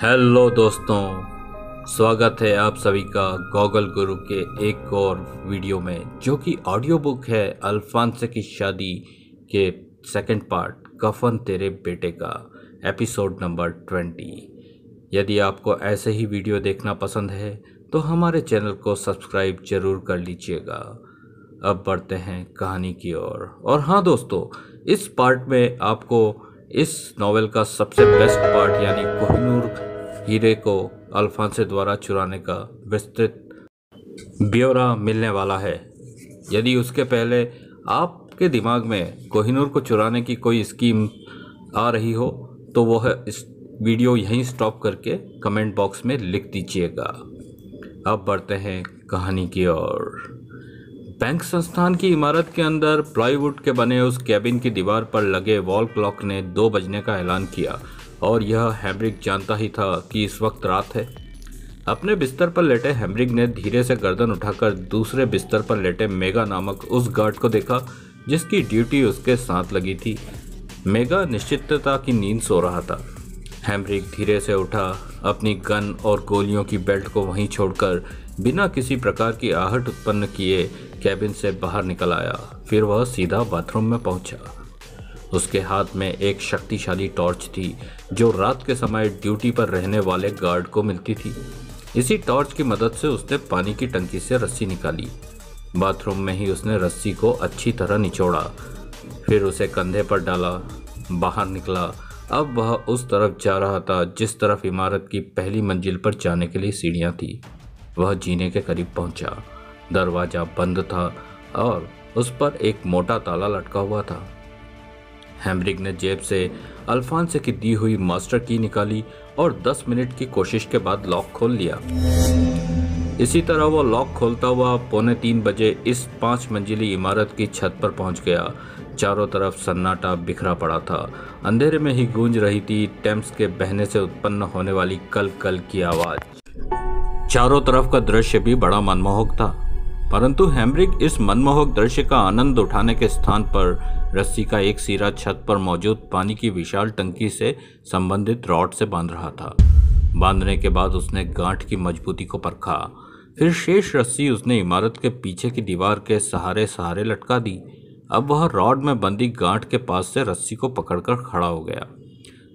Hello दोस्तों स्वागत है आप सभी का गॉगल गुरु के एक और वीडियो में जो कि ऑडियो बुक है अल्फांस की शादी के सेकंड पार्ट कफन तेरे बेटे का एपिसोड नंबर ट्वेंटी यदि आपको ऐसे ही वीडियो देखना पसंद है तो हमारे चैनल को सब्सक्राइब जरूर कर लीजिएगा अब बढ़ते हैं कहानी की ओर और, और हाँ दोस्तों इस पार्ट में आपको इस नावल का सबसे बेस्ट पार्ट यानी कोहिनूर हीरे को अल्फांसे द्वारा चुराने का विस्तृत ब्यौरा मिलने वाला है यदि उसके पहले आपके दिमाग में कोहिनूर को चुराने की कोई स्कीम आ रही हो तो वह इस वीडियो यहीं स्टॉप करके कमेंट बॉक्स में लिख दीजिएगा अब बढ़ते हैं कहानी की ओर बैंक संस्थान की इमारत के अंदर प्लाईवुड के बने उस कैबिन की दीवार पर लगे वॉल क्लॉक ने दो बजने का ऐलान किया और यह हैमरिक जानता ही था कि इस वक्त रात है अपने बिस्तर पर लेटे हैमरिक ने धीरे से गर्दन उठाकर दूसरे बिस्तर पर लेटे मेगा नामक उस गार्ड को देखा जिसकी ड्यूटी उसके साथ लगी थी मेगा निश्चितता की नींद सो रहा था हैमरिक धीरे से उठा अपनी गन और गोलियों की बेल्ट को वहीं छोड़कर बिना किसी प्रकार की आहट उत्पन्न किए कैबिन से बाहर निकल आया फिर वह सीधा बाथरूम में पहुंचा उसके हाथ में एक शक्तिशाली टॉर्च थी जो रात के समय ड्यूटी पर रहने वाले गार्ड को मिलती थी इसी टॉर्च की मदद से उसने पानी की टंकी से रस्सी निकाली बाथरूम में ही उसने रस्सी को अच्छी तरह निचोड़ा फिर उसे कंधे पर डाला बाहर निकला अब वह उस तरफ जा रहा था जिस तरफ इमारत की पहली मंजिल पर जाने के लिए सीढ़ियाँ थी वह जीने के करीब पहुंचा दरवाजा बंद था और उस पर एक मोटा ताला लटका हुआ था हैमरिक ने जेब से अल्फांस की दी हुई मास्टर की निकाली और 10 मिनट की कोशिश के बाद लॉक खोल लिया इसी तरह वो लॉक खोलता हुआ पौने तीन बजे इस पांच मंजिली इमारत की छत पर पहुंच गया चारों तरफ सन्नाटा बिखरा पड़ा था अंधेरे में ही गूंज रही थी टेम्स के बहने से उत्पन्न होने वाली कल कल की आवाज़ चारों तरफ का दृश्य भी बड़ा मनमोहक था परंतु हेमरिक इस मनमोहक दृश्य का आनंद उठाने के स्थान पर रस्सी का एक सिरा छत पर मौजूद पानी की विशाल टंकी से संबंधित रॉड से बांध रहा था बांधने के बाद उसने गांठ की मजबूती को परखा फिर शेष रस्सी उसने इमारत के पीछे की दीवार के सहारे सहारे लटका दी अब वह रॉड में बंदी गांठ के पास से रस्सी को पकड़कर खड़ा हो गया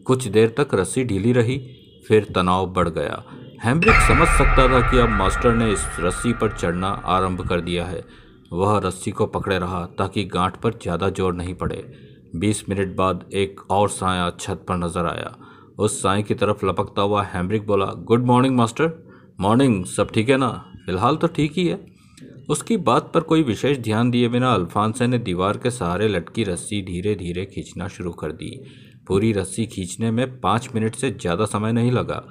कुछ देर तक रस्सी ढीली रही फिर तनाव बढ़ गया हैम्ब्रिक समझ सकता था कि अब मास्टर ने इस रस्सी पर चढ़ना आरंभ कर दिया है वह रस्सी को पकड़े रहा ताकि गांठ पर ज़्यादा जोर नहीं पड़े बीस मिनट बाद एक और साया छत पर नजर आया उस साय की तरफ लपकता हुआ हैम्ब्रिक बोला गुड मॉर्निंग मास्टर मॉर्निंग सब ठीक है ना फिलहाल तो ठीक ही है उसकी बात पर कोई विशेष ध्यान दिए बिना अल्फांसा ने दीवार के सहारे लटकी रस्सी धीरे धीरे खींचना शुरू कर दी पूरी रस्सी खींचने में पाँच मिनट से ज़्यादा समय नहीं लगा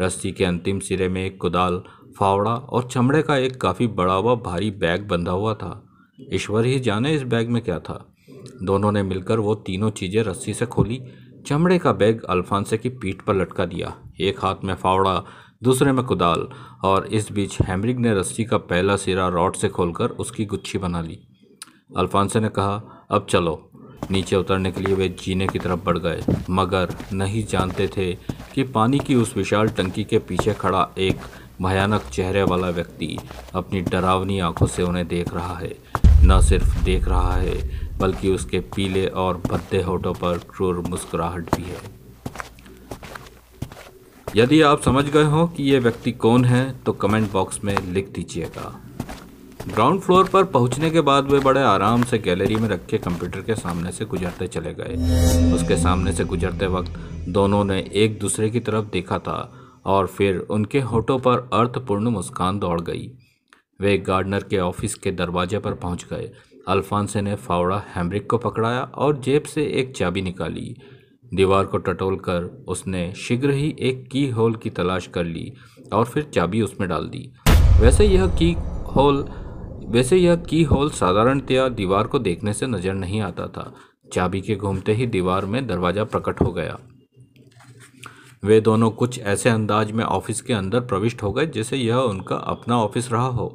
रस्सी के अंतिम सिरे में एक कुदाल फावड़ा और चमड़े का एक काफ़ी बड़ा हुआ भारी बैग बंधा हुआ था ईश्वर ही जाने इस बैग में क्या था दोनों ने मिलकर वो तीनों चीज़ें रस्सी से खोली चमड़े का बैग अल्फांसे की पीठ पर लटका दिया एक हाथ में फावड़ा दूसरे में कुदाल और इस बीच हैमरिक ने रस्सी का पहला सिरा रॉड से खोलकर उसकी गुच्छी बना ली अल्फांसे ने कहा अब चलो नीचे उतरने के लिए वे जीने की तरफ बढ़ गए मगर नहीं जानते थे कि पानी की उस विशाल टंकी के पीछे खड़ा एक भयानक चेहरे वाला व्यक्ति अपनी डरावनी आंखों से उन्हें देख रहा है न सिर्फ देख रहा है बल्कि उसके पीले और भद्दे होठों पर क्रूर मुस्कुराहट भी है यदि आप समझ गए हो कि ये व्यक्ति कौन है तो कमेंट बॉक्स में लिख दीजिएगा ग्राउंड फ्लोर पर पहुंचने के बाद वे बड़े आराम से गैलरी में रखे कंप्यूटर के सामने से गुजरते चले गए उसके सामने से गुजरते वक्त दोनों ने एक दूसरे की तरफ देखा था और फिर उनके होठों पर अर्थपूर्ण मुस्कान दौड़ गई वे गार्डनर के ऑफिस के दरवाजे पर पहुंच गए अल्फांसे ने फावड़ा हैमरिक को पकड़ाया और जेब से एक चाबी निकाली दीवार को टटोल कर उसने शीघ्र ही एक की होल की तलाश कर ली और फिर चाबी उसमें डाल दी वैसे यह की होल वैसे यह की होल साधारणतया दीवार को देखने से नज़र नहीं आता था चाबी के घूमते ही दीवार में दरवाज़ा प्रकट हो गया वे दोनों कुछ ऐसे अंदाज में ऑफिस के अंदर प्रविष्ट हो गए जैसे यह उनका अपना ऑफिस रहा हो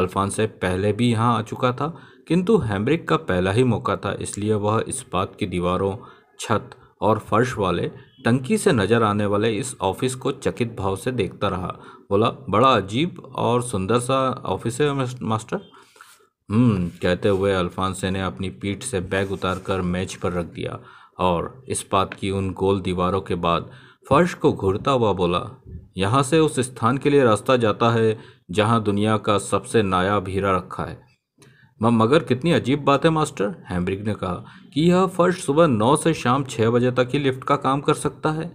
अल्फान से पहले भी यहाँ आ चुका था किंतु हैमरिक का पहला ही मौका था इसलिए वह इस बात की दीवारों छत और फर्श वाले टंकी से नज़र आने वाले इस ऑफिस को चकित भाव से देखता रहा बोला बड़ा अजीब और सुंदर सा ऑफिस है मास्टर हम्म कहते हुए अल्फांसे ने अपनी पीठ से बैग उतारकर मैच पर रख दिया और इस बात की उन गोल दीवारों के बाद फर्श को घूरता हुआ बोला यहाँ से उस स्थान के लिए रास्ता जाता है जहाँ दुनिया का सबसे नायाब हीरा रखा है मगर कितनी अजीब बात है मास्टर हैम्ब्रिक ने कहा कि यह फर्श सुबह नौ से शाम छः बजे तक ही लिफ्ट का काम कर सकता है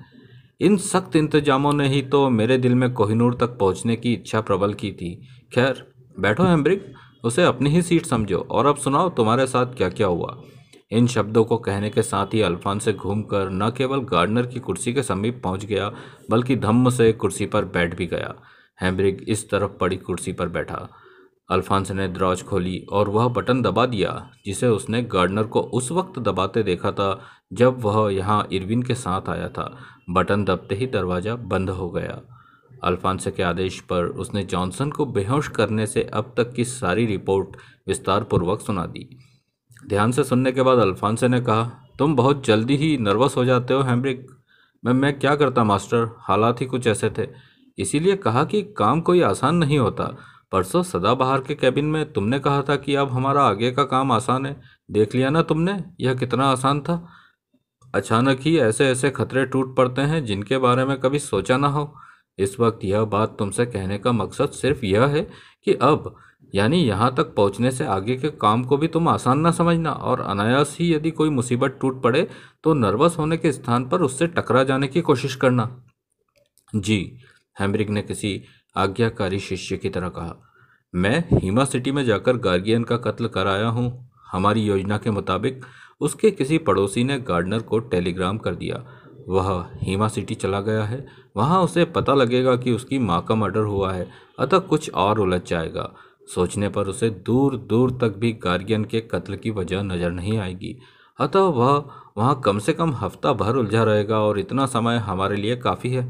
इन सख्त इंतजामों ने ही तो मेरे दिल में कोहिनूर तक पहुँचने की इच्छा प्रबल की थी खैर बैठो हैम्ब्रिक उसे अपनी ही सीट समझो और अब सुनाओ तुम्हारे साथ क्या क्या हुआ इन शब्दों को कहने के साथ ही अल्फान से घूम न केवल गार्डनर की कुर्सी के समीप पहुंच गया बल्कि धम्म से कुर्सी पर बैठ भी गया हैमरिग इस तरफ पड़ी कुर्सी पर बैठा अल्फांस ने द्रौज खोली और वह बटन दबा दिया जिसे उसने गार्डनर को उस वक्त दबाते देखा था जब वह यहाँ इरविन के साथ आया था बटन दबते ही दरवाज़ा बंद हो गया अल्फांसो के आदेश पर उसने जॉनसन को बेहोश करने से अब तक की सारी रिपोर्ट विस्तारपूर्वक सुना दी ध्यान से सुनने के बाद अल्फांसो ने कहा तुम बहुत जल्दी ही नर्वस हो जाते हो हैमरिक मैं मैं क्या करता मास्टर हालात ही कुछ ऐसे थे इसीलिए कहा कि काम कोई आसान नहीं होता परसों सदाबहार के कैबिन में तुमने कहा था कि अब हमारा आगे का काम आसान है देख लिया ना तुमने यह कितना आसान था अचानक ही ऐसे ऐसे खतरे टूट पड़ते हैं जिनके बारे में कभी सोचा ना हो इस वक्त यह बात तुमसे कहने का मकसद सिर्फ यह है कि अब यानी यहाँ तक पहुँचने से आगे के काम को भी तुम आसान ना समझना और अनायास ही यदि कोई मुसीबत टूट पड़े तो नर्वस होने के स्थान पर उससे टकरा जाने की कोशिश करना जी हैमरिक ने किसी आज्ञाकारी शिष्य की तरह कहा मैं हीमा सिटी में जाकर गार्गियन का कत्ल कराया हूँ हमारी योजना के मुताबिक उसके किसी पड़ोसी ने गार्डनर को टेलीग्राम कर दिया वह हीमा सिटी चला गया है वहाँ उसे पता लगेगा कि उसकी माँ का मर्डर हुआ है अतः कुछ और उलझ जाएगा सोचने पर उसे दूर दूर तक भी गार्गियन के कत्ल की वजह नज़र नहीं आएगी अतः वह वहाँ कम से कम हफ्ता भर उलझा रहेगा और इतना समय हमारे लिए काफ़ी है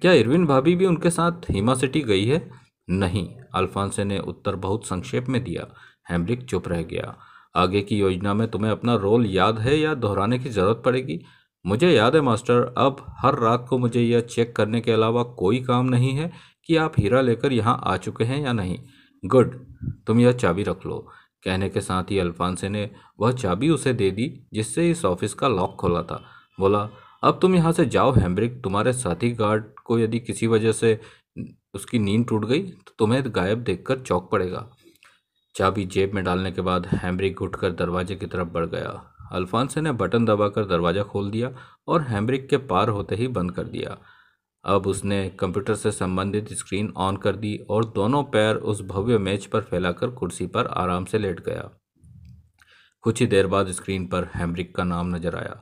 क्या इरविन भाभी भी उनके साथ हीमा सिटी गई है नहीं अल्फांसे ने उत्तर बहुत संक्षेप में दिया हेमरिक चुप रह गया आगे की योजना में तुम्हें अपना रोल याद है या दोहराने की ज़रूरत पड़ेगी मुझे याद है मास्टर अब हर रात को मुझे यह चेक करने के अलावा कोई काम नहीं है कि आप हीरा लेकर यहाँ आ चुके हैं या नहीं गुड तुम यह चाबी रख लो कहने के साथ ही अल्फांसे ने वह चाबी उसे दे दी जिससे इस ऑफिस का लॉक खोला था बोला अब तुम यहाँ से जाओ हैम्ब्रिक तुम्हारे साथी गार्ड को यदि किसी वजह से उसकी नींद टूट गई तो तुम्हें गायब देखकर चौक पड़ेगा चाबी जेब में डालने के बाद हैम्ब्रिक उठकर दरवाजे की तरफ बढ़ गया अल्फांसे ने बटन दबाकर दरवाज़ा खोल दिया और हैमरिक के पार होते ही बंद कर दिया अब उसने कंप्यूटर से संबंधित स्क्रीन ऑन कर दी और दोनों पैर उस भव्य मेज पर फैलाकर कुर्सी पर आराम से लेट गया कुछ ही देर बाद स्क्रीन पर हैमरिक का नाम नजर आया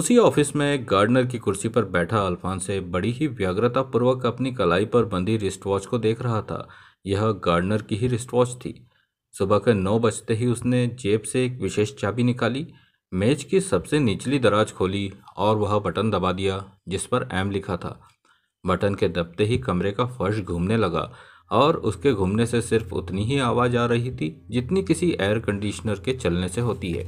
उसी ऑफिस में गार्डनर की कुर्सी पर बैठा अल्फांसे बड़ी ही व्यग्रतापूर्वक अपनी कलाई पर बंधी रिस्ट वॉच को देख रहा था यह गार्डनर की ही रिस्ट वॉच थी सुबह के नौ बजते ही उसने जेब से एक विशेष चाबी निकाली मेज की सबसे निचली दराज खोली और वह बटन दबा दिया जिस पर एम लिखा था बटन के दबते ही कमरे का फर्श घूमने लगा और उसके घूमने से सिर्फ उतनी ही आवाज़ आ रही थी जितनी किसी एयर कंडीशनर के चलने से होती है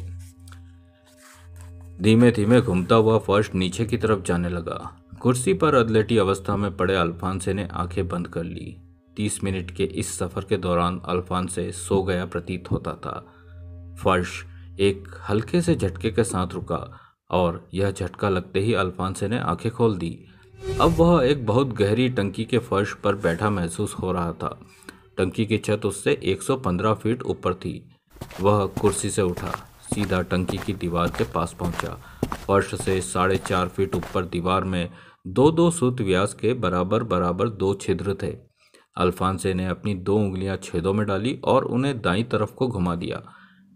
धीमे धीमे घूमता हुआ फर्श नीचे की तरफ जाने लगा कुर्सी पर अदलेटी अवस्था में पड़े अल्फांसे ने आंखें बंद कर ली तीस मिनट के इस सफ़र के दौरान अल्फान से सो गया प्रतीत होता था फर्श एक हल्के से झटके के साथ रुका और यह झटका लगते ही अल्फांसे ने आंखें खोल दी अब वह एक बहुत गहरी टंकी के फर्श पर बैठा महसूस हो रहा था टंकी की छत उससे 115 फीट ऊपर थी वह कुर्सी से उठा सीधा टंकी की दीवार के पास पहुंचा फर्श से साढ़े चार फीट ऊपर दीवार में दो दो सूत व्यास के बराबर बराबर दो छिद्र थे अल्फांसे ने अपनी दो उंगलियां छेदों में डाली और उन्हें दाई तरफ को घुमा दिया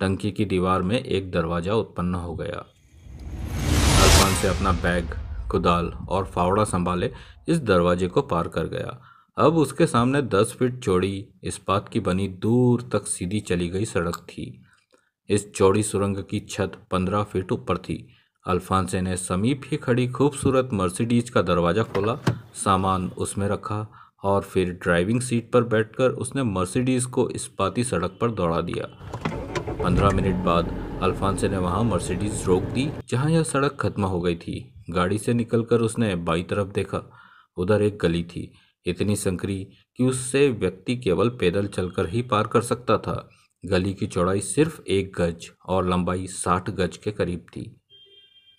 टंकी की दीवार में एक दरवाज़ा उत्पन्न हो गया अल्फांसे अपना बैग कुदाल और फावड़ा संभाले इस दरवाजे को पार कर गया अब उसके सामने दस फीट चौड़ी इस्पात की बनी दूर तक सीधी चली गई सड़क थी इस चौड़ी सुरंग की छत पंद्रह फीट ऊपर थी अल्फांसे ने समीप ही खड़ी खूबसूरत मर्सिडीज का दरवाज़ा खोला सामान उसमें रखा और फिर ड्राइविंग सीट पर बैठकर उसने मर्सिडीज़ को इस्पाती सड़क पर दौड़ा दिया पंद्रह मिनट बाद अल्फांसे ने वहाँ मर्सिडीज़ रोक दी जहाँ यह सड़क खत्म हो गई थी गाड़ी से निकलकर उसने बाई तरफ देखा उधर एक गली थी इतनी संकरी कि उससे व्यक्ति केवल पैदल चलकर ही पार कर सकता था गली की चौड़ाई सिर्फ एक गज और लंबाई साठ गज के करीब थी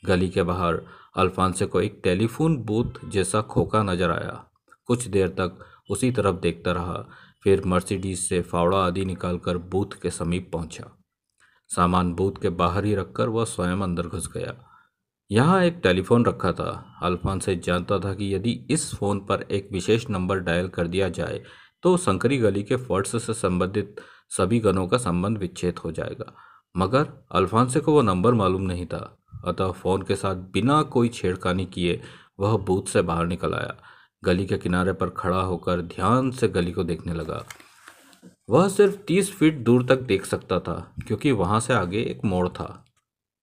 गली के बाहर अल्फांसे को एक टेलीफोन बूथ जैसा खोखा नजर आया कुछ देर तक उसी तरफ देखता रहा फिर मर्सिडीज से फावड़ा आदि निकालकर बूथ के समीप पहुंचा सामान बूथ के बाहर ही रखकर वह स्वयं अंदर घुस गया यहाँ एक टेलीफोन रखा था से जानता था कि यदि इस फ़ोन पर एक विशेष नंबर डायल कर दिया जाए तो संकरी गली के फर्ट्स से संबंधित सभी गनों का संबंध विच्छेद हो जाएगा मगर अल्फांसे को वह नंबर मालूम नहीं था अतः फ़ोन के साथ बिना कोई छेड़खानी किए वह बूथ से बाहर निकल आया गली के किनारे पर खड़ा होकर ध्यान से गली को देखने लगा वह सिर्फ तीस फीट दूर तक देख सकता था क्योंकि वहाँ से आगे एक मोड़ था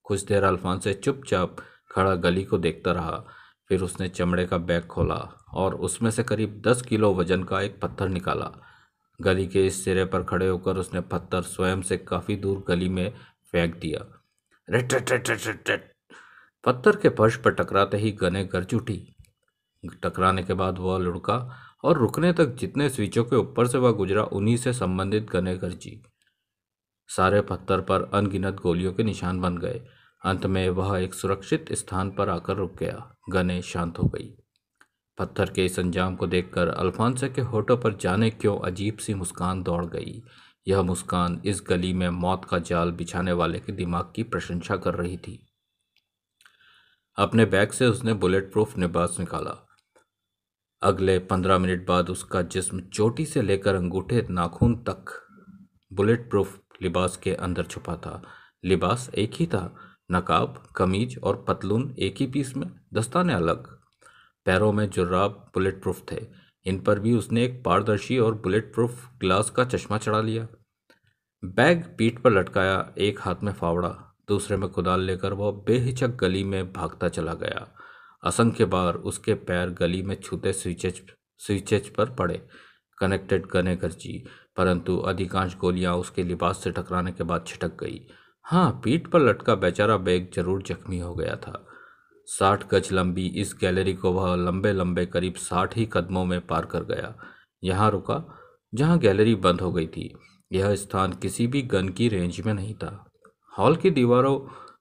कुछ देर अल्फान से चुपचाप खड़ा गली को देखता रहा फिर उसने चमड़े का बैग खोला और उसमें से करीब दस किलो वजन का एक पत्थर निकाला गली के इस सिरे पर खड़े होकर उसने पत्थर स्वयं से काफ़ी दूर गली में फेंक दिया रेट रेट रेट रेट रेट पत्थर के फर्श पर टकराते ही गने गर्ज उठी टकराने के बाद वह लुढ़का और रुकने तक जितने स्विचों के ऊपर से वह गुजरा उन्हीं से संबंधित गने गर्जी सारे पत्थर पर अनगिनत गोलियों के निशान बन गए अंत में वह एक सुरक्षित स्थान पर आकर रुक गया गने शांत हो गई पत्थर के इस अंजाम को देखकर अल्फांसे के होठों पर जाने क्यों अजीब सी मुस्कान दौड़ गई यह मुस्कान इस गली में मौत का जाल बिछाने वाले के दिमाग की प्रशंसा कर रही थी अपने बैग से उसने बुलेट प्रूफ निबास निकाला अगले पंद्रह मिनट बाद उसका जिस्म चोटी से लेकर अंगूठे नाखून तक बुलेट प्रूफ लिबास के अंदर छुपा था लिबास एक ही था नकाब कमीज और पतलून एक ही पीस में दस्ताने अलग पैरों में जुर्राब बुलेट प्रूफ थे इन पर भी उसने एक पारदर्शी और बुलेट प्रूफ ग्लास का चश्मा चढ़ा लिया बैग पीठ पर लटकाया एक हाथ में फावड़ा दूसरे में कुदाल लेकर वह बेहिचक गली में भागता चला गया असंख्य बार उसके पैर गली में छूते स्विचेज स्विचेज पर पड़े कनेक्टेड गने जी परंतु अधिकांश गोलियां उसके लिबास से टकराने के बाद छिटक गई हाँ पीठ पर लटका बेचारा बैग जरूर जख्मी हो गया था साठ गज लंबी इस गैलरी को वह लंबे लंबे करीब साठ ही कदमों में पार कर गया यहाँ रुका जहाँ गैलरी बंद हो गई थी यह स्थान किसी भी गन की रेंज में नहीं था हॉल की दीवारों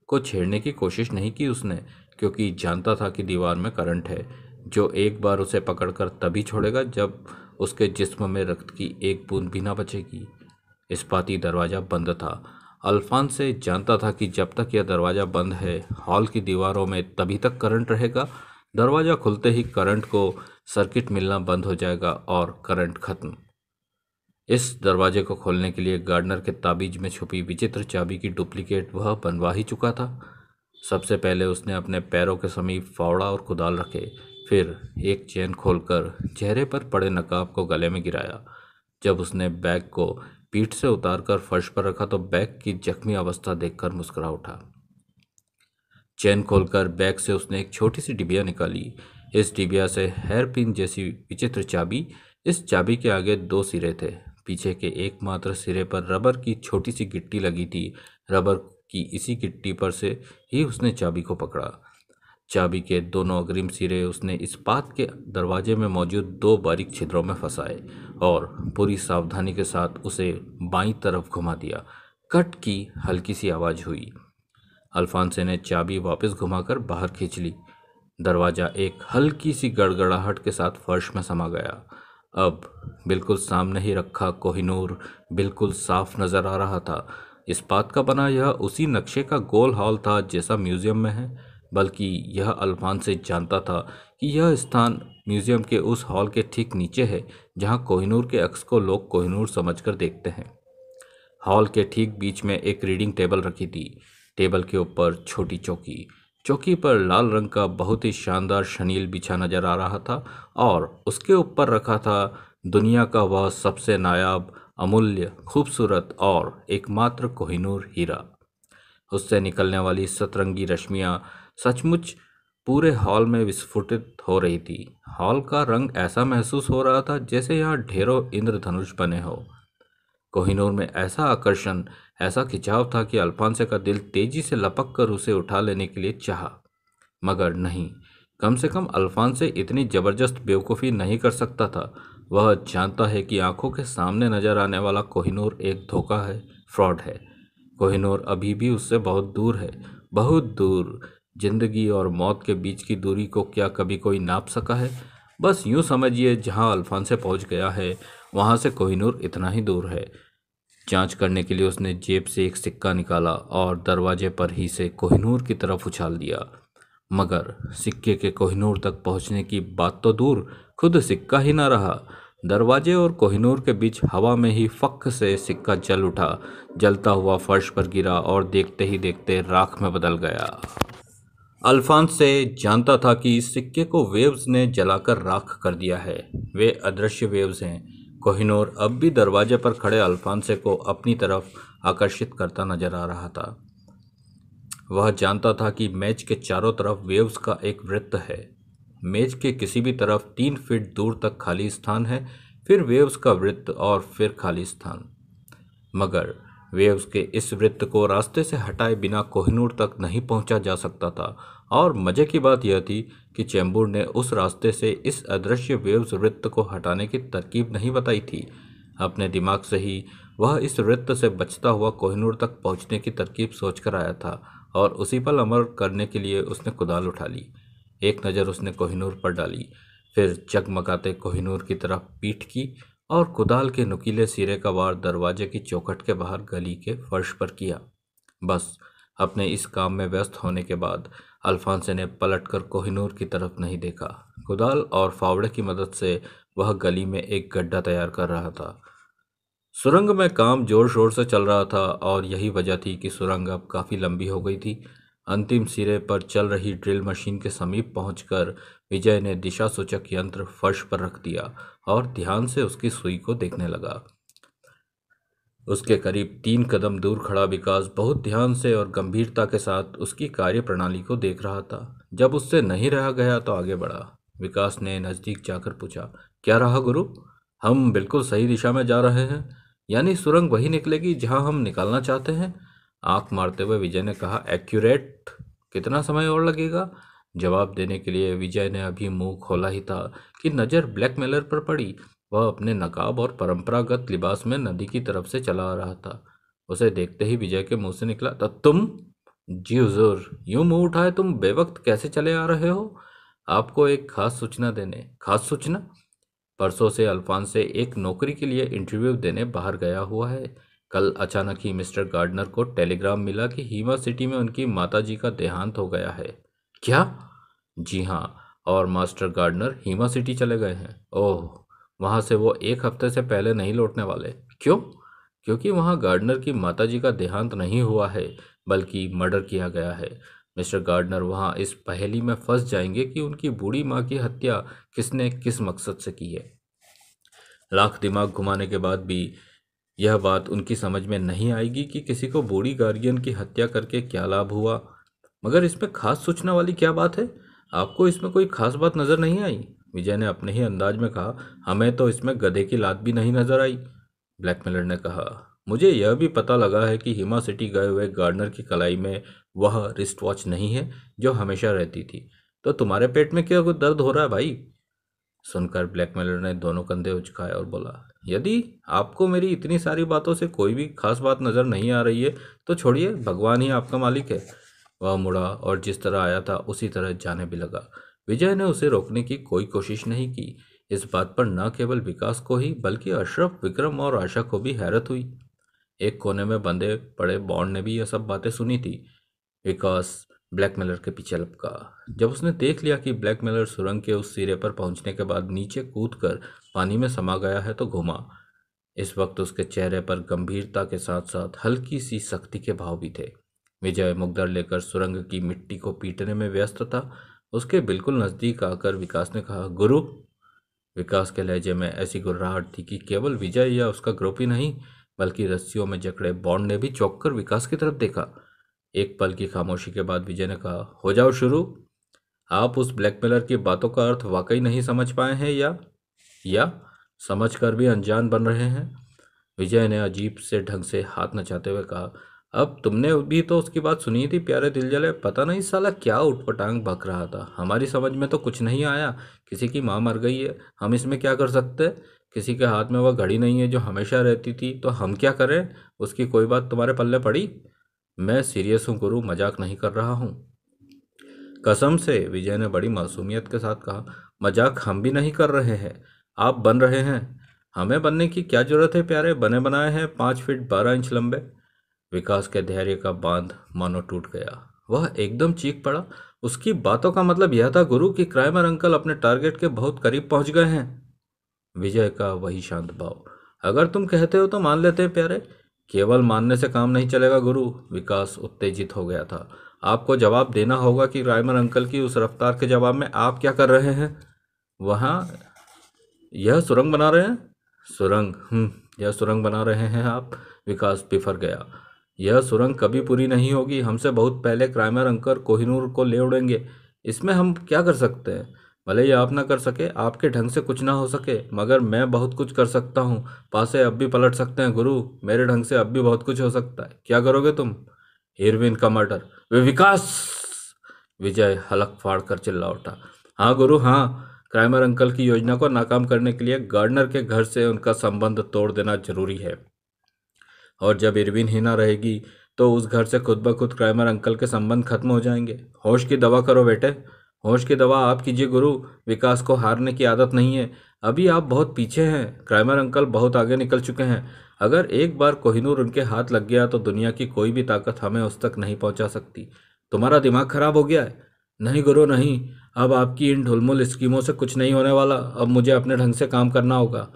को छेड़ने की कोशिश नहीं की उसने क्योंकि जानता था कि दीवार में करंट है जो एक बार उसे पकड़कर तभी छोड़ेगा जब उसके जिस्म में रक्त की एक बूंद भी ना बचेगी इस्पाती दरवाज़ा बंद था अल्फान से जानता था कि जब तक यह दरवाज़ा बंद है हॉल की दीवारों में तभी तक करंट रहेगा दरवाज़ा खुलते ही करंट को सर्किट मिलना बंद हो जाएगा और करंट खत्म इस दरवाजे को खोलने के लिए गार्डनर के ताबीज में छुपी विचित्र चाबी की डुप्लीकेट वह बनवा ही चुका था सबसे पहले उसने अपने पैरों के समीप फावड़ा और कुदाल रखे फिर एक चेन खोलकर चेहरे पर पड़े नकाब को गले में गिराया जब उसने बैग को पीठ से उतारकर फर्श पर रखा तो बैग की जख्मी अवस्था देखकर मुस्कुरा उठा चैन खोलकर बैग से उसने एक छोटी सी डिबिया निकाली इस डिबिया से हेयर पिन जैसी विचित्र चाबी इस चाबी के आगे दो सिरे थे पीछे के एकमात्र सिरे पर रबर की छोटी सी गिट्टी लगी थी रबर कि इसी किट्टी पर से ही उसने चाबी को पकड़ा चाबी के दोनों अग्रिम सिरे उसने इस पात के दरवाजे में मौजूद दो बारीक छिद्रों में फंसाए और पूरी सावधानी के साथ उसे बाई तरफ घुमा दिया कट की हल्की सी आवाज़ हुई अल्फांसे ने चाबी वापस घुमाकर बाहर खींच ली दरवाज़ा एक हल्की सी गड़गड़ाहट के साथ फर्श में समा गया अब बिल्कुल सामने ही रखा कोहिनूर बिल्कुल साफ नज़र आ रहा था इस्पात का बना यह उसी नक्शे का गोल हॉल था जैसा म्यूज़ियम में है बल्कि यह से जानता था कि यह स्थान म्यूज़ियम के उस हॉल के ठीक नीचे है जहां कोहिनूर के अक्स को लोग कोहिनूर समझकर देखते हैं हॉल के ठीक बीच में एक रीडिंग टेबल रखी थी टेबल के ऊपर छोटी चौकी चौकी पर लाल रंग का बहुत ही शानदार शनील बिछा नज़र आ रहा था और उसके ऊपर रखा था दुनिया का वह सबसे नायाब अमूल्य खूबसूरत और एकमात्र कोहिनूर हीरा उससे निकलने वाली सतरंगी रश्मियाँ सचमुच पूरे हॉल में विस्फुटित हो रही थी हॉल का रंग ऐसा महसूस हो रहा था जैसे यहाँ ढेरों इंद्रधनुष बने हो कोहिनूर में ऐसा आकर्षण ऐसा खिंचाव था कि अल्फांसे का दिल तेजी से लपक कर उसे उठा लेने के लिए चाहा मगर नहीं कम से कम अल्फांसे इतनी ज़बरदस्त बेवकूफ़ी नहीं कर सकता था वह जानता है कि आंखों के सामने नजर आने वाला कोहिनूर एक धोखा है फ्रॉड है कोहिनूर अभी भी उससे बहुत दूर है बहुत दूर जिंदगी और मौत के बीच की दूरी को क्या कभी कोई नाप सका है बस यूँ समझिए जहाँ से पहुँच गया है वहाँ से कोहिनूर इतना ही दूर है जांच करने के लिए उसने जेब से एक सिक्का निकाला और दरवाजे पर ही से कोहिनूर की तरफ उछाल दिया मगर सिक्के के कोहिनूर तक पहुँचने की बात तो दूर खुद सिक्का ही ना रहा दरवाजे और कोहिनूर के बीच हवा में ही फक से सिक्का जल उठा जलता हुआ फर्श पर गिरा और देखते ही देखते राख में बदल गया अल्फांस से जानता था कि सिक्के को वेव्स ने जलाकर राख कर दिया है वे अदृश्य वेव्स हैं कोहिनूर अब भी दरवाजे पर खड़े अल्फांसे को अपनी तरफ आकर्षित करता नजर आ रहा था वह जानता था कि मैच के चारों तरफ वेव्स का एक वृत्त है मेज के किसी भी तरफ तीन फीट दूर तक खाली स्थान है फिर वेव्स का वृत्त और फिर खाली स्थान मगर वेव्स के इस वृत्त को रास्ते से हटाए बिना कोहिनूर तक नहीं पहुंचा जा सकता था और मज़े की बात यह थी कि चैम्बूर ने उस रास्ते से इस अदृश्य वेव्स वृत्त को हटाने की तरकीब नहीं बताई थी अपने दिमाग से ही वह इस वृत्त से बचता हुआ कोहिनूर तक पहुंचने की तरकीब सोच कर आया था और उसी पल अमर करने के लिए उसने कुदाल उठा ली एक नज़र उसने कोहिनूर पर डाली फिर जगमगाते कोहिनूर की तरफ पीठ की और कुदाल के नुकीले सिरे का वार दरवाजे की चौखट के बाहर गली के फर्श पर किया बस अपने इस काम में व्यस्त होने के बाद अल्फांसे ने पलटकर कोहिनूर की तरफ नहीं देखा कुदाल और फावड़े की मदद से वह गली में एक गड्ढा तैयार कर रहा था सुरंग में काम जोर शोर से चल रहा था और यही वजह थी कि सुरंग अब काफ़ी लंबी हो गई थी अंतिम सिरे पर चल रही ड्रिल मशीन के समीप पहुंचकर विजय ने दिशा सूचक यंत्र फर्श पर रख दिया और ध्यान से उसकी सुई को देखने लगा उसके करीब तीन कदम दूर खड़ा विकास बहुत ध्यान से और गंभीरता के साथ उसकी कार्य प्रणाली को देख रहा था जब उससे नहीं रहा गया तो आगे बढ़ा विकास ने नज़दीक जाकर पूछा क्या रहा गुरु हम बिल्कुल सही दिशा में जा रहे हैं यानी सुरंग वही निकलेगी जहां हम निकालना चाहते हैं आंख मारते हुए विजय ने कहा एक्यूरेट कितना समय और लगेगा जवाब देने के लिए विजय ने अभी मुंह खोला ही था कि नज़र ब्लैकमेलर पर पड़ी वह अपने नकाब और परंपरागत लिबास में नदी की तरफ से चला आ रहा था उसे देखते ही विजय के मुंह से निकला तो तुम जी हजूर यूं मुंह उठाए तुम बेवक्त कैसे चले आ रहे हो आपको एक खास सूचना देने खास सूचना परसों से अल्फान से एक नौकरी के लिए इंटरव्यू देने बाहर गया हुआ है कल अचानक ही मिस्टर गार्डनर को टेलीग्राम मिला कि हीमा सिटी में उनकी माताजी का देहांत हो गया है क्या जी हाँ और मास्टर गार्डनर हीमा सिटी चले गए हैं ओह वहाँ से वो एक हफ्ते से पहले नहीं लौटने वाले क्यों क्योंकि वहाँ गार्डनर की माताजी का देहांत नहीं हुआ है बल्कि मर्डर किया गया है मिस्टर गार्डनर वहाँ इस पहेली में फंस जाएंगे कि उनकी बूढ़ी माँ की हत्या किसने किस मकसद से की है लाख दिमाग घुमाने के बाद भी यह बात उनकी समझ में नहीं आएगी कि किसी को बूढ़ी गार्गियन की हत्या करके क्या लाभ हुआ मगर इसमें खास सूचना वाली क्या बात है आपको इसमें कोई खास बात नज़र नहीं आई विजय ने अपने ही अंदाज में कहा हमें तो इसमें गधे की लात भी नहीं नज़र आई ब्लैकमेलर ने कहा मुझे यह भी पता लगा है कि हिमा सिटी गए हुए गार्डनर की कलाई में वह रिस्ट वॉच नहीं है जो हमेशा रहती थी तो तुम्हारे पेट में क्या दर्द हो रहा है भाई सुनकर ब्लैकमेलर ने दोनों कंधे उचकाए और बोला यदि आपको मेरी इतनी सारी बातों से कोई भी खास बात नज़र नहीं आ रही है तो छोड़िए भगवान ही आपका मालिक है वह मुड़ा और जिस तरह आया था उसी तरह जाने भी लगा विजय ने उसे रोकने की कोई कोशिश नहीं की इस बात पर न केवल विकास को ही बल्कि अशरफ विक्रम और आशा को भी हैरत हुई एक कोने में बंधे पड़े बॉन्ड ने भी यह सब बातें सुनी थी विकास ब्लैकमेलर के पीछे लपका जब उसने देख लिया कि ब्लैकमेलर सुरंग के उस सिरे पर पहुंचने के बाद नीचे कूद कर पानी में समा गया है तो घुमा इस वक्त उसके चेहरे पर गंभीरता के साथ साथ हल्की सी सख्ती के भाव भी थे विजय मुगदर लेकर सुरंग की मिट्टी को पीटने में व्यस्त था उसके बिल्कुल नज़दीक आकर विकास ने कहा गुरु विकास के लहजे में ऐसी गुर्राहट थी कि केवल विजय या उसका ग्रुप ही नहीं बल्कि रस्सियों में जकड़े बॉन्ड ने भी चौंक कर विकास की तरफ देखा एक पल की खामोशी के बाद विजय ने कहा हो जाओ शुरू आप उस ब्लैकमेलर की बातों का अर्थ वाकई नहीं समझ पाए हैं या या समझकर भी अनजान बन रहे हैं विजय ने अजीब से ढंग से हाथ नचाते हुए कहा अब तुमने भी तो उसकी बात सुनी थी प्यारे दिल जले पता नहीं साला क्या उठपटांग भग रहा था हमारी समझ में तो कुछ नहीं आया किसी की माँ मर गई है हम इसमें क्या कर सकते किसी के हाथ में वह घड़ी नहीं है जो हमेशा रहती थी तो हम क्या करें उसकी कोई बात तुम्हारे पल्ले पड़ी मैं सीरियस हूँ गुरु मजाक नहीं कर रहा हूँ कसम से विजय ने बड़ी मासूमियत के साथ कहा मजाक हम भी नहीं कर रहे हैं आप बन रहे हैं हमें बनने की क्या जरूरत है प्यारे बने बनाए हैं पाँच फीट बारह इंच लंबे विकास के धैर्य का बांध मानो टूट गया वह एकदम चीख पड़ा उसकी बातों का मतलब यह था गुरु कि क्राइमर अंकल अपने टारगेट के बहुत करीब पहुंच गए हैं विजय का वही शांत भाव अगर तुम कहते हो तो मान लेते हैं प्यारे केवल मानने से काम नहीं चलेगा गुरु विकास उत्तेजित हो गया था आपको जवाब देना होगा कि क्राइमर अंकल की उस रफ्तार के जवाब में आप क्या कर रहे हैं वहाँ यह सुरंग बना रहे हैं सुरंग हम्म, यह सुरंग बना रहे हैं आप विकास पिफर गया यह सुरंग कभी पूरी नहीं होगी हमसे बहुत पहले क्राइमर अंकर कोहिनूर को ले उड़ेंगे इसमें हम क्या कर सकते हैं भले ही आप ना कर सके आपके ढंग से कुछ ना हो सके मगर मैं बहुत कुछ कर सकता हूँ पासे अब भी पलट सकते हैं गुरु मेरे ढंग से अब भी बहुत कुछ हो सकता है क्या करोगे तुम हिरविन का मर्डर वे विकास विजय हलक फाड़ कर चिल्ला उठा हाँ गुरु हाँ क्राइमर अंकल की योजना को नाकाम करने के लिए गार्डनर के घर से उनका संबंध तोड़ देना जरूरी है और जब इरविन ही ना रहेगी तो उस घर से खुद ब खुद क्राइमर अंकल के संबंध खत्म हो जाएंगे होश की दवा करो बेटे होश की दवा आप कीजिए गुरु विकास को हारने की आदत नहीं है अभी आप बहुत पीछे हैं क्राइमर अंकल बहुत आगे निकल चुके हैं अगर एक बार कोहिनूर उनके हाथ लग गया तो दुनिया की कोई भी ताकत हमें उस तक नहीं पहुंचा सकती तुम्हारा दिमाग खराब हो गया है नहीं गुरु नहीं अब आपकी इन ढुलमुल स्कीमों से कुछ नहीं होने वाला अब मुझे अपने ढंग से काम करना होगा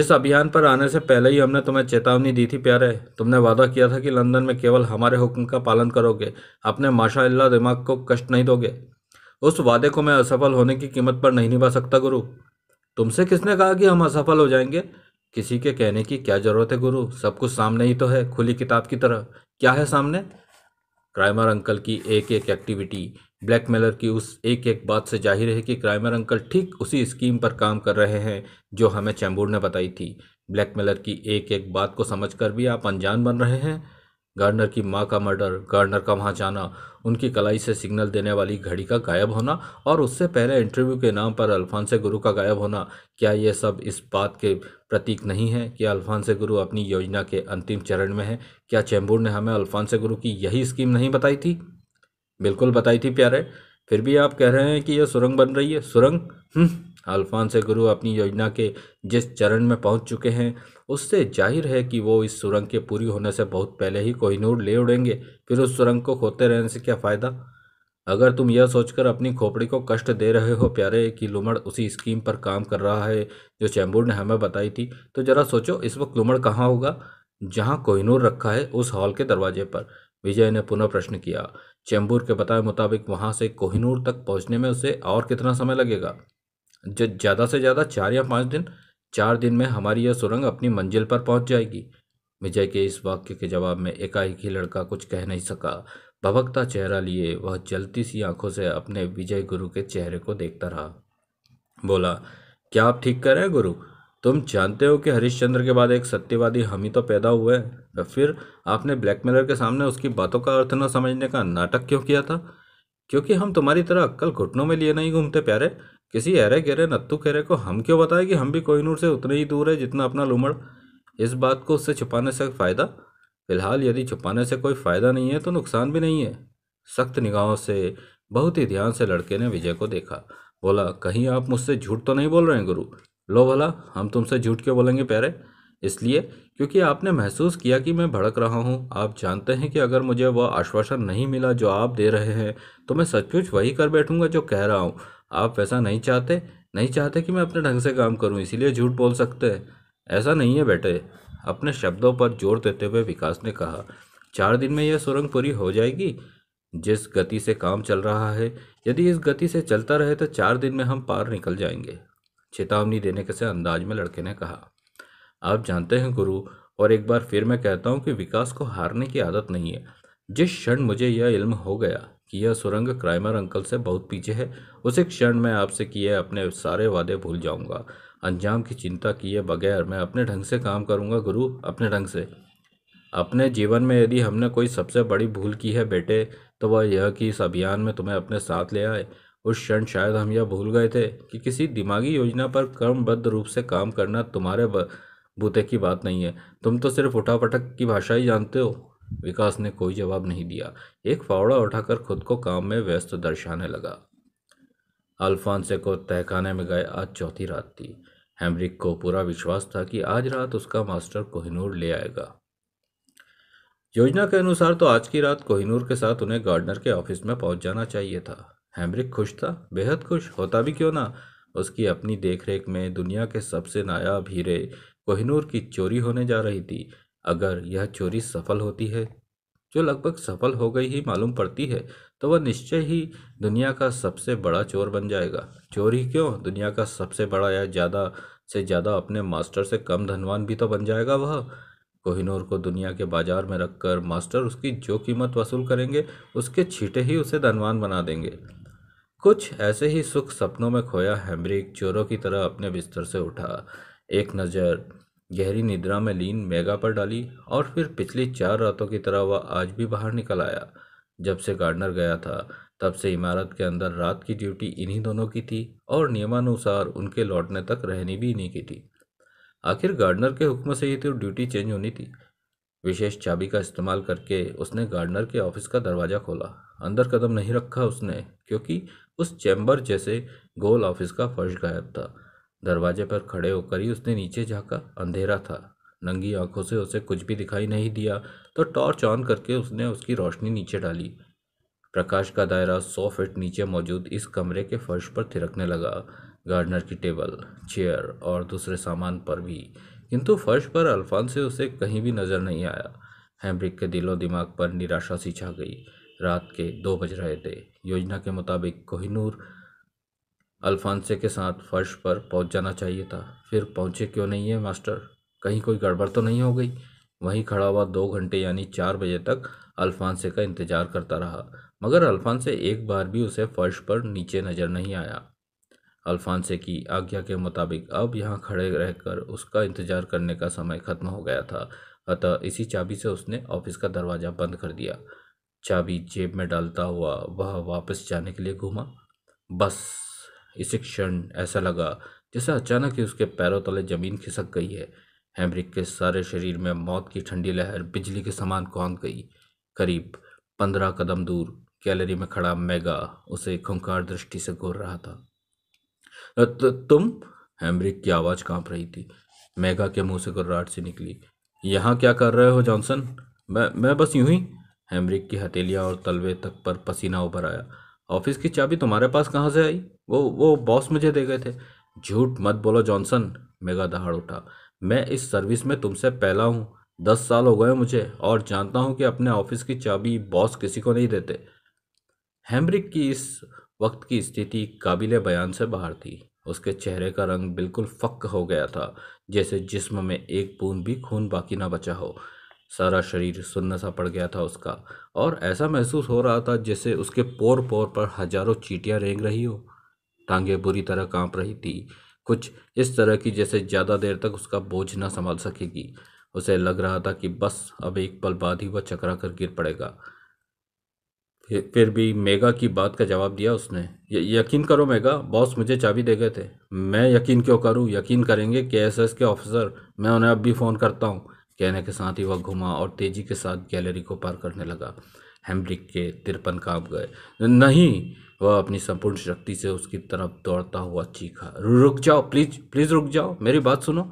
इस अभियान पर आने से पहले ही हमने तुम्हें चेतावनी दी थी प्यारे तुमने वादा किया था कि लंदन में केवल हमारे हुक्म का पालन करोगे अपने माशा दिमाग को कष्ट नहीं दोगे उस वादे को मैं असफल होने की कीमत पर नहीं निभा सकता गुरु तुमसे किसने कहा कि हम असफल हो जाएंगे किसी के कहने की क्या ज़रूरत है गुरु सब कुछ सामने ही तो है खुली किताब की तरह क्या है सामने क्राइमर अंकल की एक एक एक्टिविटी ब्लैकमेलर की उस एक एक बात से जाहिर है कि क्राइमर अंकल ठीक उसी स्कीम पर काम कर रहे हैं जो हमें चैम्बूर ने बताई थी ब्लैकमेलर की एक एक बात को समझकर भी आप अनजान बन रहे हैं गार्डनर की माँ का मर्डर गार्डनर का वहाँ जाना उनकी कलाई से सिग्नल देने वाली घड़ी का गायब होना और उससे पहले इंटरव्यू के नाम पर अल्फांसे गुरु का गायब होना क्या ये सब इस बात के प्रतीक नहीं है कि अल्फांसे गुरु अपनी योजना के अंतिम चरण में है क्या चैम्बूर ने हमें अल्फांसे गुरु की यही स्कीम नहीं बताई थी बिल्कुल बताई थी प्यारे फिर भी आप कह रहे हैं कि यह सुरंग बन रही है सुरंग हम्म, अल्फान से गुरु अपनी योजना के जिस चरण में पहुंच चुके हैं उससे जाहिर है कि वो इस सुरंग के पूरी होने से बहुत पहले ही कोहिनूर ले उड़ेंगे फिर उस सुरंग को खोते रहने से क्या फ़ायदा अगर तुम यह सोचकर अपनी खोपड़ी को कष्ट दे रहे हो प्यारे कि लुमड़ उसी स्कीम पर काम कर रहा है जो चैम्बूर ने हमें बताई थी तो ज़रा सोचो इस वक्त लुमड़ कहाँ होगा जहाँ कोहिनूर रखा है उस हॉल के दरवाजे पर विजय ने पुनः प्रश्न किया चैम्बूर के बताए मुताबिक वहाँ से कोहिनूर तक पहुँचने में उसे और कितना समय लगेगा जो ज़्यादा से ज़्यादा चार या पाँच दिन चार दिन में हमारी यह सुरंग अपनी मंजिल पर पहुँच जाएगी विजय के इस वाक्य के जवाब में एकाएक ही लड़का कुछ कह नहीं सका भभकता चेहरा लिए वह जलती सी आंखों से अपने विजय गुरु के चेहरे को देखता रहा बोला क्या आप ठीक कर रहे हैं गुरु तुम जानते हो कि हरिश्चंद्र के बाद एक सत्यवादी हम ही तो पैदा हुए हैं फिर आपने ब्लैकमेलर के सामने उसकी बातों का अर्थ न समझने का नाटक क्यों किया था क्योंकि हम तुम्हारी तरह अक्कल घुटनों में लिए नहीं घूमते प्यारे किसी अरे गेरे नत्तू खेरे को हम क्यों बताएं कि हम भी कोहिनूर से उतने ही दूर है जितना अपना लुमड़ इस बात को उससे छुपाने से फ़ायदा फिलहाल यदि छुपाने से कोई फ़ायदा नहीं है तो नुकसान भी नहीं है सख्त निगाहों से बहुत ही ध्यान से लड़के ने विजय को देखा बोला कहीं आप मुझसे झूठ तो नहीं बोल रहे हैं गुरु लो भला हम तुमसे झूठ क्यों बोलेंगे प्यारे इसलिए क्योंकि आपने महसूस किया कि मैं भड़क रहा हूँ आप जानते हैं कि अगर मुझे वह आश्वासन नहीं मिला जो आप दे रहे हैं तो मैं सचमुच वही कर बैठूंगा जो कह रहा हूँ आप वैसा नहीं चाहते नहीं चाहते कि मैं अपने ढंग से काम करूँ इसीलिए झूठ बोल सकते हैं ऐसा नहीं है बेटे अपने शब्दों पर जोर देते हुए विकास ने कहा चार दिन में यह सुरंग पूरी हो जाएगी जिस गति से काम चल रहा है यदि इस गति से चलता रहे तो चार दिन में हम पार निकल जाएंगे चेतावनी देने के से अंदाज में लड़के ने कहा आप जानते हैं गुरु और एक बार फिर मैं कहता हूँ कि विकास को हारने की आदत नहीं है जिस क्षण मुझे यह इल्म हो गया कि यह सुरंग क्राइमर अंकल से बहुत पीछे है उसी क्षण मैं आपसे किए अपने सारे वादे भूल जाऊँगा अंजाम की चिंता किए बगैर मैं अपने ढंग से काम करूँगा गुरु अपने ढंग से अपने जीवन में यदि हमने कोई सबसे बड़ी भूल की है बेटे तो वह यह कि इस अभियान में तुम्हें अपने साथ ले आए उस क्षण शायद हम यह भूल गए थे कि किसी दिमागी योजना पर क्रमबद्ध रूप से काम करना तुम्हारे बूते की बात नहीं है तुम तो सिर्फ उठापटक की भाषा ही जानते हो विकास ने कोई जवाब नहीं दिया एक फावड़ा उठाकर खुद को काम में व्यस्त दर्शाने लगा अल्फांसे को तहखाने में गए आज चौथी रात थी हेमरिक को पूरा विश्वास था कि आज रात उसका मास्टर कोहिनूर ले आएगा योजना के अनुसार तो आज की रात कोहिनूर के साथ उन्हें गार्डनर के ऑफिस में पहुंच जाना चाहिए था हैमरिक खुश था बेहद खुश होता भी क्यों ना उसकी अपनी देखरेख में दुनिया के सबसे नायाब हीरे कोहिनूर की चोरी होने जा रही थी अगर यह चोरी सफल होती है जो लगभग सफल हो गई ही मालूम पड़ती है तो वह निश्चय ही दुनिया का सबसे बड़ा चोर बन जाएगा चोरी क्यों दुनिया का सबसे बड़ा या ज़्यादा से ज़्यादा अपने मास्टर से कम धनवान भी तो बन जाएगा वह कोहिनूर को दुनिया के बाजार में रखकर मास्टर उसकी जो कीमत वसूल करेंगे उसके छीटे ही उसे धनवान बना देंगे कुछ ऐसे ही सुख सपनों में खोया हेमरिक चोरों की तरह अपने बिस्तर से उठा एक नज़र गहरी निद्रा में लीन मेगा पर डाली और फिर पिछली चार रातों की तरह वह आज भी बाहर निकल आया जब से गार्डनर गया था तब से इमारत के अंदर रात की ड्यूटी इन्हीं दोनों की थी और नियमानुसार उनके लौटने तक रहनी भी इन्हीं की थी आखिर गार्डनर के हुक्म से ही तो ड्यूटी चेंज होनी थी विशेष चाबी का इस्तेमाल करके उसने गार्डनर के ऑफिस का दरवाज़ा खोला अंदर कदम नहीं रखा उसने क्योंकि उस चैम्बर जैसे गोल ऑफिस का फर्श गायब था दरवाजे पर खड़े होकर ही उसने नीचे झाँका अंधेरा था नंगी आंखों से उसे कुछ भी दिखाई नहीं दिया तो टॉर्च ऑन करके उसने उसकी रोशनी नीचे डाली प्रकाश का दायरा सौ फीट नीचे मौजूद इस कमरे के फर्श पर थिरकने लगा गार्डनर की टेबल चेयर और दूसरे सामान पर भी किंतु फर्श पर अल्फान से उसे कहीं भी नज़र नहीं आया हैम्ब्रिक के दिलो दिमाग पर निराशा सी छा गई रात के दो बज रहे थे योजना के मुताबिक कोहिनूर अल्फांसे के साथ फर्श पर पहुंच जाना चाहिए था फिर पहुंचे क्यों नहीं है मास्टर कहीं कोई गड़बड़ तो नहीं हो गई वहीं खड़ा हुआ दो घंटे यानी चार बजे तक अल्फांसे का इंतज़ार करता रहा मगर अल्फांसे एक बार भी उसे फर्श पर नीचे नज़र नहीं आया अल्फांसे की आज्ञा के मुताबिक अब यहाँ खड़े रहकर उसका इंतज़ार करने का समय खत्म हो गया था अतः इसी चाबी से उसने ऑफिस का दरवाज़ा बंद कर दिया चाबी जेब में डालता हुआ वह वापस जाने के लिए घूमा बस इसी क्षण ऐसा लगा जैसे अचानक ही उसके पैरों तले ज़मीन खिसक गई है हैमरिक के सारे शरीर में मौत की ठंडी लहर बिजली के समान कौंध गई करीब पंद्रह कदम दूर गैलरी में खड़ा मेगा उसे खुंकार दृष्टि से घूर रहा था तुम हैमरिक की आवाज़ कांप रही थी मेगा के मुंह से गुर्राट से निकली यहाँ क्या कर रहे हो जॉनसन मैं मैं बस यूं ही हेमरिक की हथेलियाँ और तलवे तक पर पसीना उभर आया ऑफिस की चाबी तुम्हारे पास कहाँ से आई वो वो बॉस मुझे दे गए थे झूठ मत बोलो जॉनसन मेगा दहाड़ उठा मैं इस सर्विस में तुमसे पहला हूँ दस साल हो गए मुझे और जानता हूँ कि अपने ऑफिस की चाबी बॉस किसी को नहीं देते हेमरिक की इस वक्त की स्थिति काबिल बयान से बाहर थी उसके चेहरे का रंग बिल्कुल फक हो गया था जैसे जिस्म में एक बूंद भी खून बाकी ना बचा हो सारा शरीर सुन्न सा पड़ गया था उसका और ऐसा महसूस हो रहा था जैसे उसके पोर पोर पर हजारों चीटियाँ रेंग रही हो टांगे बुरी तरह कांप रही थी कुछ इस तरह की जैसे ज़्यादा देर तक उसका बोझ ना संभाल सकेगी उसे लग रहा था कि बस अब एक पल बाद ही वह चकरा कर गिर पड़ेगा फिर फिर भी मेगा की बात का जवाब दिया उसने यकीन करो मेगा बॉस मुझे चाबी दे गए थे मैं यकीन क्यों करूं यकीन करेंगे के एस एस के ऑफिसर मैं उन्हें अब भी फ़ोन करता हूं कहने के साथ ही वह घुमा और तेजी के साथ गैलरी को पार करने लगा हेमरिक के तिरपन कांप गए नहीं वह अपनी संपूर्ण शक्ति से उसकी तरफ दौड़ता हुआ चीखा रुक जाओ प्लीज प्लीज रुक जाओ मेरी बात सुनो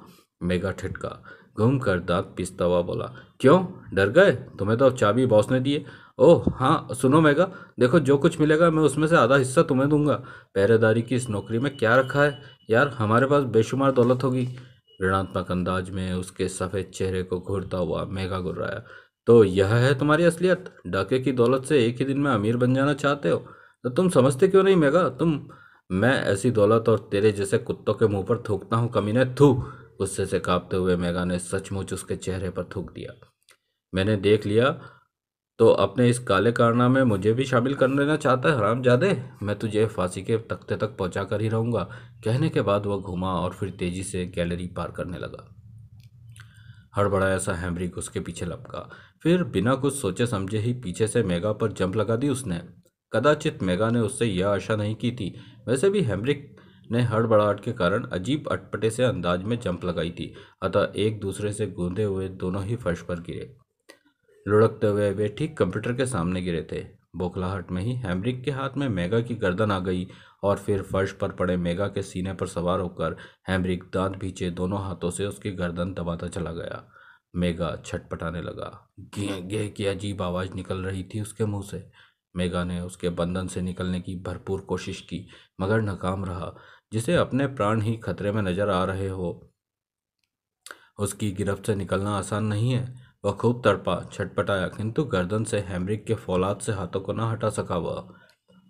मेगा ठिटका घूम कर दाँत पीसता हुआ बोला क्यों डर गए तुम्हें तो चाबी बॉस ने दिए ओह हाँ सुनो मेगा देखो जो कुछ मिलेगा मैं उसमें से आधा हिस्सा तुम्हें दूंगा पहरेदारी की इस नौकरी में क्या रखा है यार हमारे पास बेशुमार दौलत होगी ऋणात्मक अंदाज में उसके सफ़ेद चेहरे को घूरता हुआ मेघा गुर्राया तो यह है तुम्हारी असलियत डाके की दौलत से एक ही दिन में अमीर बन जाना चाहते हो तो तुम समझते क्यों नहीं मेघा तुम मैं ऐसी दौलत और तेरे जैसे कुत्तों के मुंह पर थूकता हूँ कमीने थू गुस्से से कांपते हुए मेघा ने सचमुच उसके चेहरे पर थूक दिया मैंने देख लिया तो अपने इस काले कारना में मुझे भी शामिल कर लेना चाहता है हराम जादे मैं तुझे फांसी के तख्ते तक पहुंचा कर ही रहूँगा कहने के बाद वह घूमा और फिर तेज़ी से गैलरी पार करने लगा हड़बड़ाया सा हैमरिक उसके पीछे लपका फिर बिना कुछ सोचे समझे ही पीछे से मेगा पर जंप लगा दी उसने कदाचित मेगा ने उससे यह आशा नहीं की थी वैसे भी हैमरिक ने हड़बड़ाहट के कारण अजीब अटपटे से अंदाज में जंप लगाई थी अतः एक दूसरे से गूंधे हुए दोनों ही फर्श पर गिरे लुढ़कते हुए वे ठीक कंप्यूटर के सामने गिरे थे बोखलाहट में ही हैमरिक के हाथ में मेगा की गर्दन आ गई और फिर फर्श पर पड़े मेगा के सीने पर सवार होकर हैमरिक दांत भीचे दोनों हाथों से उसकी गर्दन दबाता चला गया मेगा छटपटाने लगा गेह गेह की अजीब आवाज़ निकल रही थी उसके मुंह से मेगा ने उसके बंधन से निकलने की भरपूर कोशिश की मगर नाकाम रहा जिसे अपने प्राण ही खतरे में नजर आ रहे हो उसकी गिरफ्त से निकलना आसान नहीं है वह खूब तड़पा छटपटाया किंतु गर्दन से हैमरिक के फौलाद से हाथों को ना हटा सका वह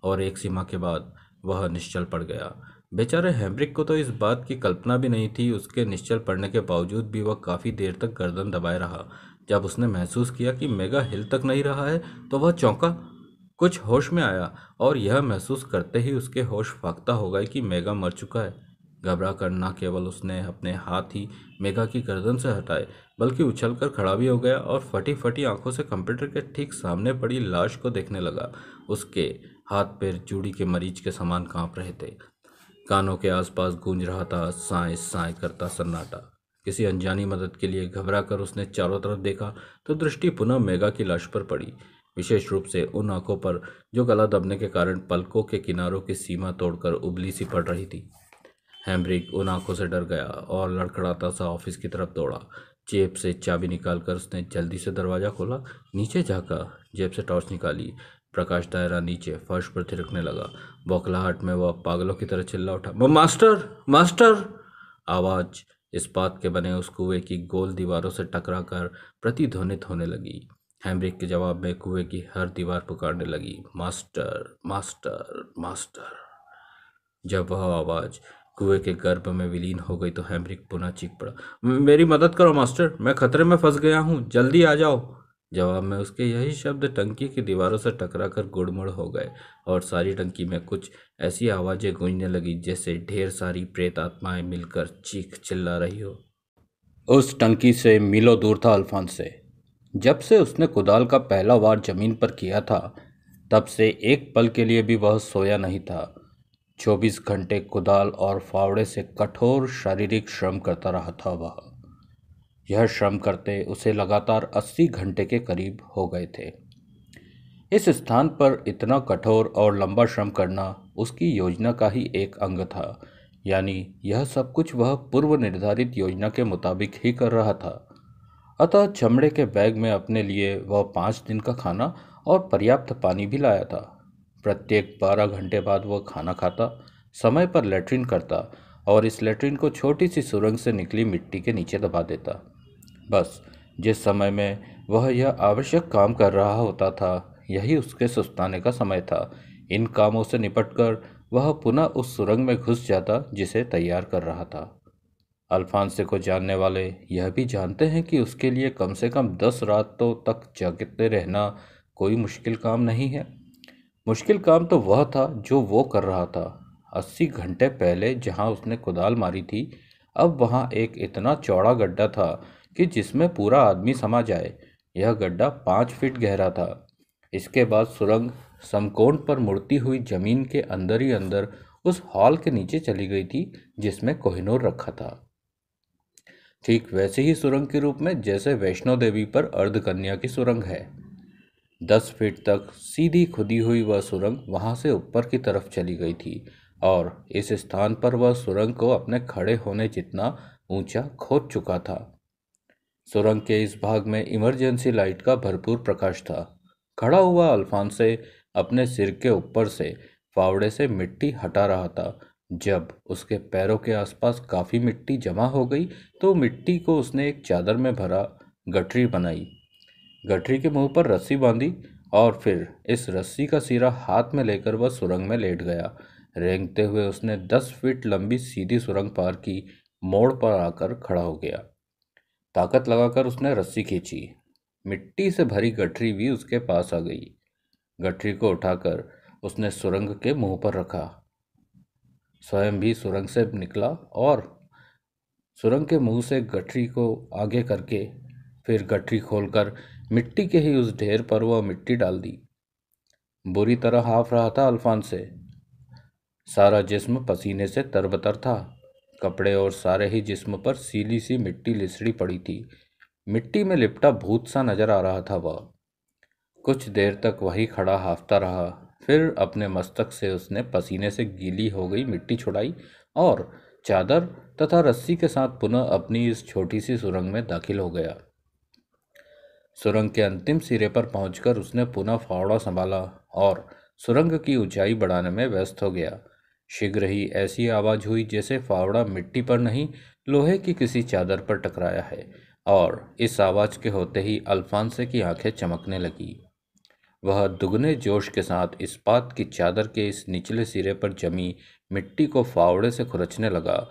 और एक सीमा के बाद वह निश्चल पड़ गया बेचारे हैमरिक को तो इस बात की कल्पना भी नहीं थी उसके निश्चल पड़ने के बावजूद भी वह काफ़ी देर तक गर्दन दबाए रहा जब उसने महसूस किया कि मेगा हिल तक नहीं रहा है तो वह चौंका कुछ होश में आया और यह महसूस करते ही उसके होश फाकता हो गए कि मेगा मर चुका है घबरा कर न केवल उसने अपने हाथ ही मेगा की गर्दन से हटाए बल्कि उछलकर खड़ा भी हो गया और फटी फटी आंखों से कंप्यूटर के ठीक सामने पड़ी लाश को देखने लगा उसके हाथ पैर चूड़ी के मरीज के समान कांप रहे थे कानों के आसपास गूंज रहा था साय साय करता सन्नाटा किसी अनजानी मदद के लिए घबरा कर उसने चारों तरफ देखा तो दृष्टि पुनः मेगा की लाश पर पड़ी विशेष रूप से उन आंखों पर जो गला दबने के कारण पलकों के किनारों की सीमा तोड़कर उबली सी पड़ रही थी हैमरिक उन आंखों से डर गया और लड़खड़ाता सा ऑफिस की तरफ दौड़ा जेब से चाबी निकालकर उसने जल्दी से दरवाज़ा खोला नीचे जाकर जेब से टॉर्च निकाली प्रकाश दायरा नीचे फर्श पर थिरकने लगा बौखलाहट में वह पागलों की तरह चिल्ला उठा मास्टर मास्टर आवाज़ बात के बने उस कुएं की गोल दीवारों से टकरा कर प्रतिध्वनित होने लगी हैमरिक के जवाब में कुएं की हर दीवार पुकारने लगी मास्टर मास्टर मास्टर जब वह आवाज़ कुएं के गर्भ में विलीन हो गई तो हैमरिक पुनः चीख पड़ा मेरी मदद करो मास्टर मैं खतरे में फंस गया हूँ जल्दी आ जाओ जवाब में उसके यही शब्द टंकी की दीवारों से टकरा कर गुड़मुड़ हो गए और सारी टंकी में कुछ ऐसी आवाज़ें गूंजने लगी जैसे ढेर सारी प्रेत आत्माएं मिलकर चीख चिल्ला रही हो उस टंकी से मिलो दूर था अल्फान से जब से उसने कुदाल का पहला वार जमीन पर किया था तब से एक पल के लिए भी वह सोया नहीं था चौबीस घंटे कुदाल और फावड़े से कठोर शारीरिक श्रम करता रहा था वह यह श्रम करते उसे लगातार अस्सी घंटे के करीब हो गए थे इस स्थान पर इतना कठोर और लंबा श्रम करना उसकी योजना का ही एक अंग था यानी यह सब कुछ वह पूर्व निर्धारित योजना के मुताबिक ही कर रहा था अतः चमड़े के बैग में अपने लिए वह पाँच दिन का खाना और पर्याप्त पानी भी लाया था प्रत्येक बारह घंटे बाद वह खाना खाता समय पर लेटरिन करता और इस लेटरिन को छोटी सी सुरंग से निकली मिट्टी के नीचे दबा देता बस जिस समय में वह यह आवश्यक काम कर रहा होता था यही उसके सुस्ताने का समय था इन कामों से निपटकर वह पुनः उस सुरंग में घुस जाता जिसे तैयार कर रहा था अल्फांसे को जानने वाले यह भी जानते हैं कि उसके लिए कम से कम दस रातों तक जागते रहना कोई मुश्किल काम नहीं है मुश्किल काम तो वह था जो वो कर रहा था अस्सी घंटे पहले जहाँ उसने कुदाल मारी थी अब वहाँ एक इतना चौड़ा गड्ढा था कि जिसमें पूरा आदमी समा जाए यह गड्ढा पाँच फीट गहरा था इसके बाद सुरंग समकोण पर मुड़ती हुई जमीन के अंदर ही अंदर उस हॉल के नीचे चली गई थी जिसमें कोहिनूर रखा था ठीक वैसे ही सुरंग के रूप में जैसे वैष्णो देवी पर अर्धकन्या की सुरंग है दस फीट तक सीधी खुदी हुई वह सुरंग वहाँ से ऊपर की तरफ चली गई थी और इस स्थान पर वह सुरंग को अपने खड़े होने जितना ऊंचा खोद चुका था सुरंग के इस भाग में इमरजेंसी लाइट का भरपूर प्रकाश था खड़ा हुआ से अपने सिर के ऊपर से फावड़े से मिट्टी हटा रहा था जब उसके पैरों के आसपास काफ़ी मिट्टी जमा हो गई तो मिट्टी को उसने एक चादर में भरा गठरी बनाई गठरी के मुंह पर रस्सी बांधी और फिर इस रस्सी का सिरा हाथ में लेकर वह सुरंग में लेट गया रेंगते हुए उसने दस फीट लंबी सीधी सुरंग पार की मोड़ पर आकर खड़ा हो गया ताकत लगाकर उसने रस्सी खींची मिट्टी से भरी गठरी भी उसके पास आ गई गठरी को उठाकर उसने सुरंग के मुंह पर रखा स्वयं भी सुरंग से निकला और सुरंग के मुंह से गठरी को आगे करके फिर गठरी खोलकर मिट्टी के ही उस ढेर पर वह मिट्टी डाल दी बुरी तरह हाफ रहा था अल्फान से सारा जिस्म पसीने से तरबतर था कपड़े और सारे ही जिस्म पर सीली सी मिट्टी लिसड़ी पड़ी थी मिट्टी में लिपटा भूत सा नजर आ रहा था वह कुछ देर तक वही खड़ा हाफता रहा फिर अपने मस्तक से उसने पसीने से गीली हो गई मिट्टी छुड़ाई और चादर तथा रस्सी के साथ पुनः अपनी इस छोटी सी सुरंग में दाखिल हो गया सुरंग के अंतिम सिरे पर पहुंचकर उसने पुनः फावड़ा संभाला और सुरंग की ऊंचाई बढ़ाने में व्यस्त हो गया शीघ्र ही ऐसी आवाज़ हुई जैसे फावड़ा मिट्टी पर नहीं लोहे की किसी चादर पर टकराया है और इस आवाज़ के होते ही अल्फांसे की आंखें चमकने लगी वह दुगने जोश के साथ इस्पात की चादर के इस निचले सिरे पर जमी मिट्टी को फावड़े से खुरचने लगा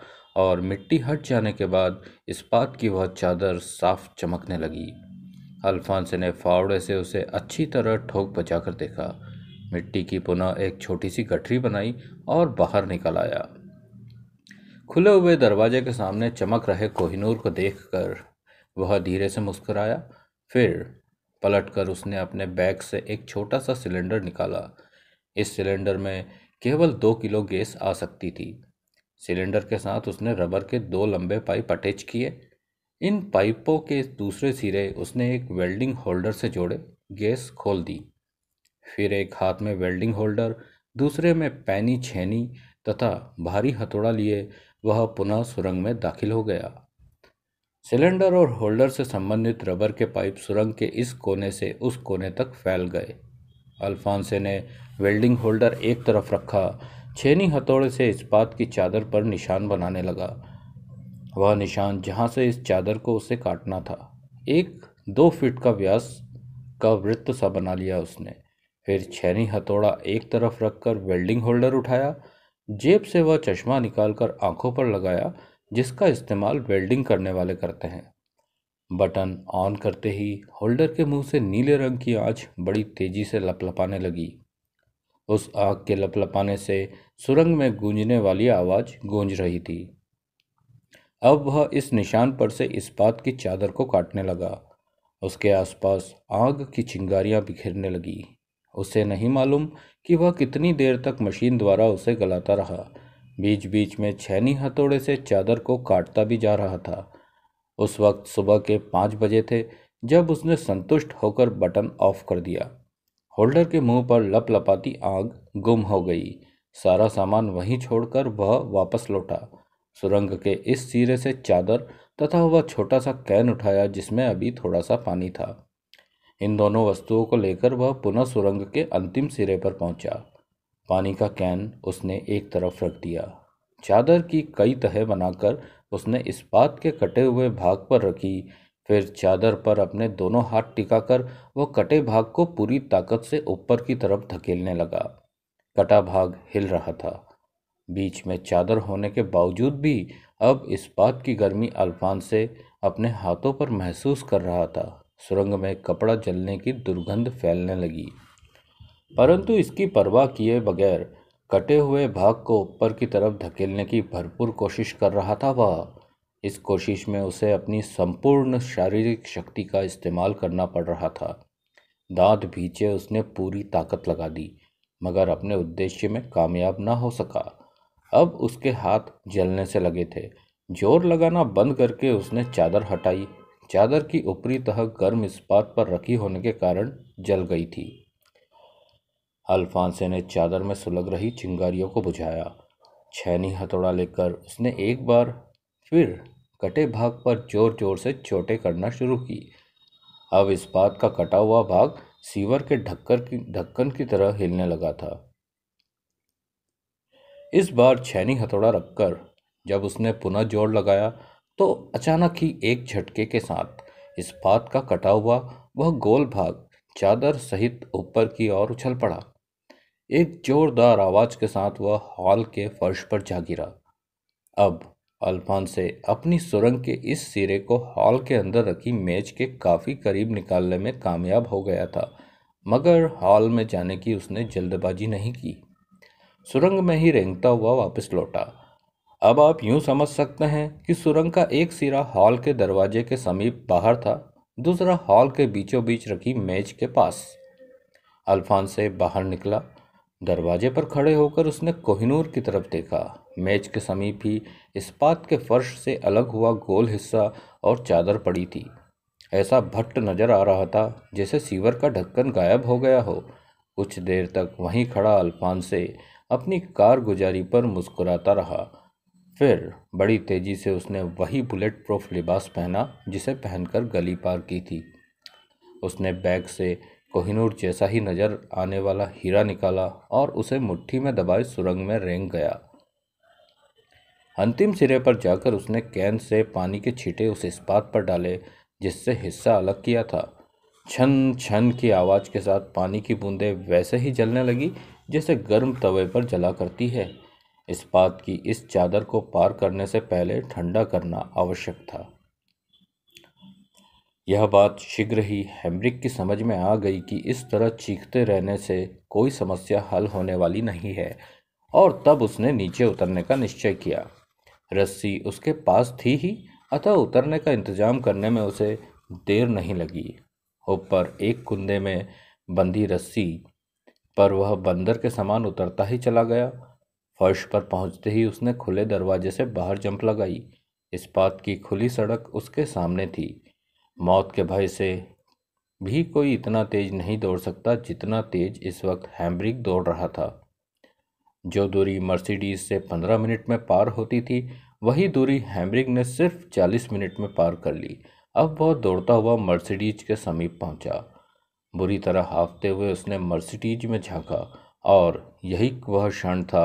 और मिट्टी हट जाने के बाद इस्पात की वह चादर साफ चमकने लगी अल्फांस ने फावड़े से उसे अच्छी तरह ठोक बचा कर देखा मिट्टी की पुनः एक छोटी सी गठरी बनाई और बाहर निकल आया खुले हुए दरवाजे के सामने चमक रहे कोहिनूर को देखकर वह धीरे से मुस्कराया फिर पलटकर उसने अपने बैग से एक छोटा सा सिलेंडर निकाला इस सिलेंडर में केवल दो किलो गैस आ सकती थी सिलेंडर के साथ उसने रबर के दो लंबे पाइप अटैच किए इन पाइपों के दूसरे सिरे उसने एक वेल्डिंग होल्डर से जोड़े गैस खोल दी फिर एक हाथ में वेल्डिंग होल्डर दूसरे में पैनी छेनी तथा भारी हथौड़ा लिए वह पुनः सुरंग में दाखिल हो गया सिलेंडर और होल्डर से संबंधित रबर के पाइप सुरंग के इस कोने से उस कोने तक फैल गए अल्फांसे ने वेल्डिंग होल्डर एक तरफ रखा छेनी हथौड़े से इस्पात की चादर पर निशान बनाने लगा वह निशान जहाँ से इस चादर को उसे काटना था एक दो फीट का व्यास का वृत्त सा बना लिया उसने फिर छैनी हथौड़ा एक तरफ रखकर वेल्डिंग होल्डर उठाया जेब से वह चश्मा निकालकर आंखों पर लगाया जिसका इस्तेमाल वेल्डिंग करने वाले करते हैं बटन ऑन करते ही होल्डर के मुंह से नीले रंग की आँच बड़ी तेज़ी से लपलपाने लगी उस आग के लपलपाने से सुरंग में गूंजने वाली आवाज़ गूंज रही थी अब वह इस निशान पर से इस्पात की चादर को काटने लगा उसके आसपास आग की चिंगारियां बिखरने लगी उसे नहीं मालूम कि वह कितनी देर तक मशीन द्वारा उसे गलाता रहा बीच बीच में छैनी हथौड़े से चादर को काटता भी जा रहा था उस वक्त सुबह के पाँच बजे थे जब उसने संतुष्ट होकर बटन ऑफ कर दिया होल्डर के मुंह पर लप लपाती आग गुम हो गई सारा सामान वहीं छोड़कर वह वापस लौटा सुरंग के इस सिरे से चादर तथा वह छोटा सा कैन उठाया जिसमें अभी थोड़ा सा पानी था इन दोनों वस्तुओं को लेकर वह पुनः सुरंग के अंतिम सिरे पर पहुंचा पानी का कैन उसने एक तरफ रख दिया चादर की कई तह बनाकर उसने इस्पात के कटे हुए भाग पर रखी फिर चादर पर अपने दोनों हाथ टिकाकर वह कटे भाग को पूरी ताकत से ऊपर की तरफ धकेलने लगा कटा भाग हिल रहा था बीच में चादर होने के बावजूद भी अब इस बात की गर्मी अल्फान से अपने हाथों पर महसूस कर रहा था सुरंग में कपड़ा जलने की दुर्गंध फैलने लगी परंतु इसकी परवाह किए बगैर कटे हुए भाग को ऊपर की तरफ धकेलने की भरपूर कोशिश कर रहा था वह इस कोशिश में उसे अपनी संपूर्ण शारीरिक शक्ति का इस्तेमाल करना पड़ रहा था दांत भीचे उसने पूरी ताकत लगा दी मगर अपने उद्देश्य में कामयाब ना हो सका अब उसके हाथ जलने से लगे थे जोर लगाना बंद करके उसने चादर हटाई चादर की ऊपरी तह गर्म इस्पात पर रखी होने के कारण जल गई थी अल्फांसे ने चादर में सुलग रही चिंगारियों को बुझाया छैनी हथौड़ा लेकर उसने एक बार फिर कटे भाग पर जोर जोर से चोटें करना शुरू की अब इस्पात का कटा हुआ भाग सीवर के ढक्कर की ढक्कन की तरह हिलने लगा था इस बार छैनी हथौड़ा रखकर जब उसने पुनः जोर लगाया तो अचानक ही एक झटके के साथ इस पात का कटा हुआ वह गोल भाग चादर सहित ऊपर की ओर उछल पड़ा एक जोरदार आवाज के साथ वह हॉल के फर्श पर जा गिरा अब से अपनी सुरंग के इस सिरे को हॉल के अंदर रखी मेज के काफ़ी करीब निकालने में कामयाब हो गया था मगर हॉल में जाने की उसने जल्दबाजी नहीं की सुरंग में ही रेंगता हुआ वापस लौटा अब आप यूं समझ सकते हैं कि सुरंग का एक सिरा हॉल के दरवाजे के समीप बाहर था दूसरा हॉल के बीचों बीच रखी मेज के पास अल्फान से बाहर निकला दरवाजे पर खड़े होकर उसने कोहिनूर की तरफ देखा मेज के समीप ही इस्पात के फर्श से अलग हुआ गोल हिस्सा और चादर पड़ी थी ऐसा भट्ट नजर आ रहा था जैसे सीवर का ढक्कन गायब हो गया हो कुछ देर तक वहीं खड़ा अल्फान से अपनी कारगुजारी पर मुस्कुराता रहा फिर बड़ी तेज़ी से उसने वही बुलेट प्रूफ लिबास पहना जिसे पहनकर गली पार की थी उसने बैग से कोहिनूर जैसा ही नज़र आने वाला हीरा निकाला और उसे मुट्ठी में दबाए सुरंग में रेंग गया अंतिम सिरे पर जाकर उसने कैन से पानी के छींटे उस इस्पात पर डाले जिससे हिस्सा अलग किया था छन छन की आवाज़ के साथ पानी की बूंदें वैसे ही जलने लगी जिसे गर्म तवे पर जला करती है इस बात की इस चादर को पार करने से पहले ठंडा करना आवश्यक था यह बात शीघ्र ही हेमरिक की समझ में आ गई कि इस तरह चीखते रहने से कोई समस्या हल होने वाली नहीं है और तब उसने नीचे उतरने का निश्चय किया रस्सी उसके पास थी ही अतः उतरने का इंतजाम करने में उसे देर नहीं लगी ऊपर एक कुंदे में बंधी रस्सी पर वह बंदर के समान उतरता ही चला गया फर्श पर पहुंचते ही उसने खुले दरवाजे से बाहर जंप लगाई इस बात की खुली सड़क उसके सामने थी मौत के भय से भी कोई इतना तेज नहीं दौड़ सकता जितना तेज इस वक्त हैम्ब्रिक दौड़ रहा था जो दूरी मर्सिडीज से पंद्रह मिनट में पार होती थी वही दूरी हैम्ब्रिक ने सिर्फ चालीस मिनट में पार कर ली अब वह दौड़ता हुआ मर्सिडीज के समीप पहुंचा बुरी तरह हाँफते हुए उसने मर्सिडीज में झांका और यही वह क्षण था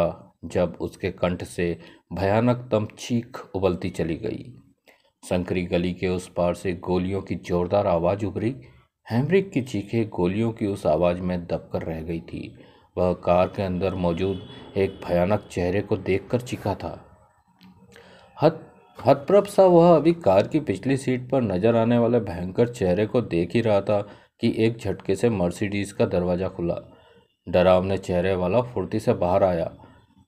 जब उसके कंठ से भयानकतम चीख उबलती चली गई संकरी गली के उस पार से गोलियों की जोरदार आवाज़ उभरी हैमरिक की चीखें गोलियों की उस आवाज़ में दबकर रह गई थी वह कार के अंदर मौजूद एक भयानक चेहरे को देखकर चीखा था हत हतप्रभ सा वह अभी कार की पिछली सीट पर नज़र आने वाले भयंकर चेहरे को देख ही रहा था कि एक झटके से मर्सिडीज़ का दरवाज़ा खुला डरावने चेहरे वाला फुर्ती से बाहर आया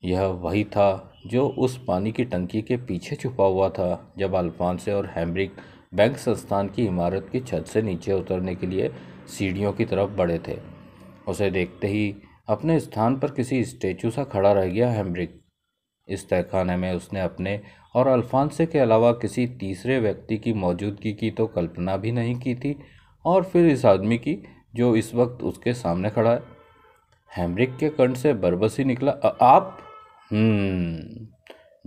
यह वही था जो उस पानी की टंकी के पीछे छुपा हुआ था जब अल्फांसे और हैमरिक बैंक संस्थान की इमारत की छत से नीचे उतरने के लिए सीढ़ियों की तरफ बढ़े थे उसे देखते ही अपने स्थान पर किसी स्टेचू सा खड़ा रह गया हैमरिक इस तहखाने में उसने अपने और अल्फांसे के अलावा किसी तीसरे व्यक्ति की मौजूदगी की तो कल्पना भी नहीं की थी और फिर इस आदमी की जो इस वक्त उसके सामने खड़ा है हैमरिक के कंठ से बरबसी निकला आ, आप हम्म,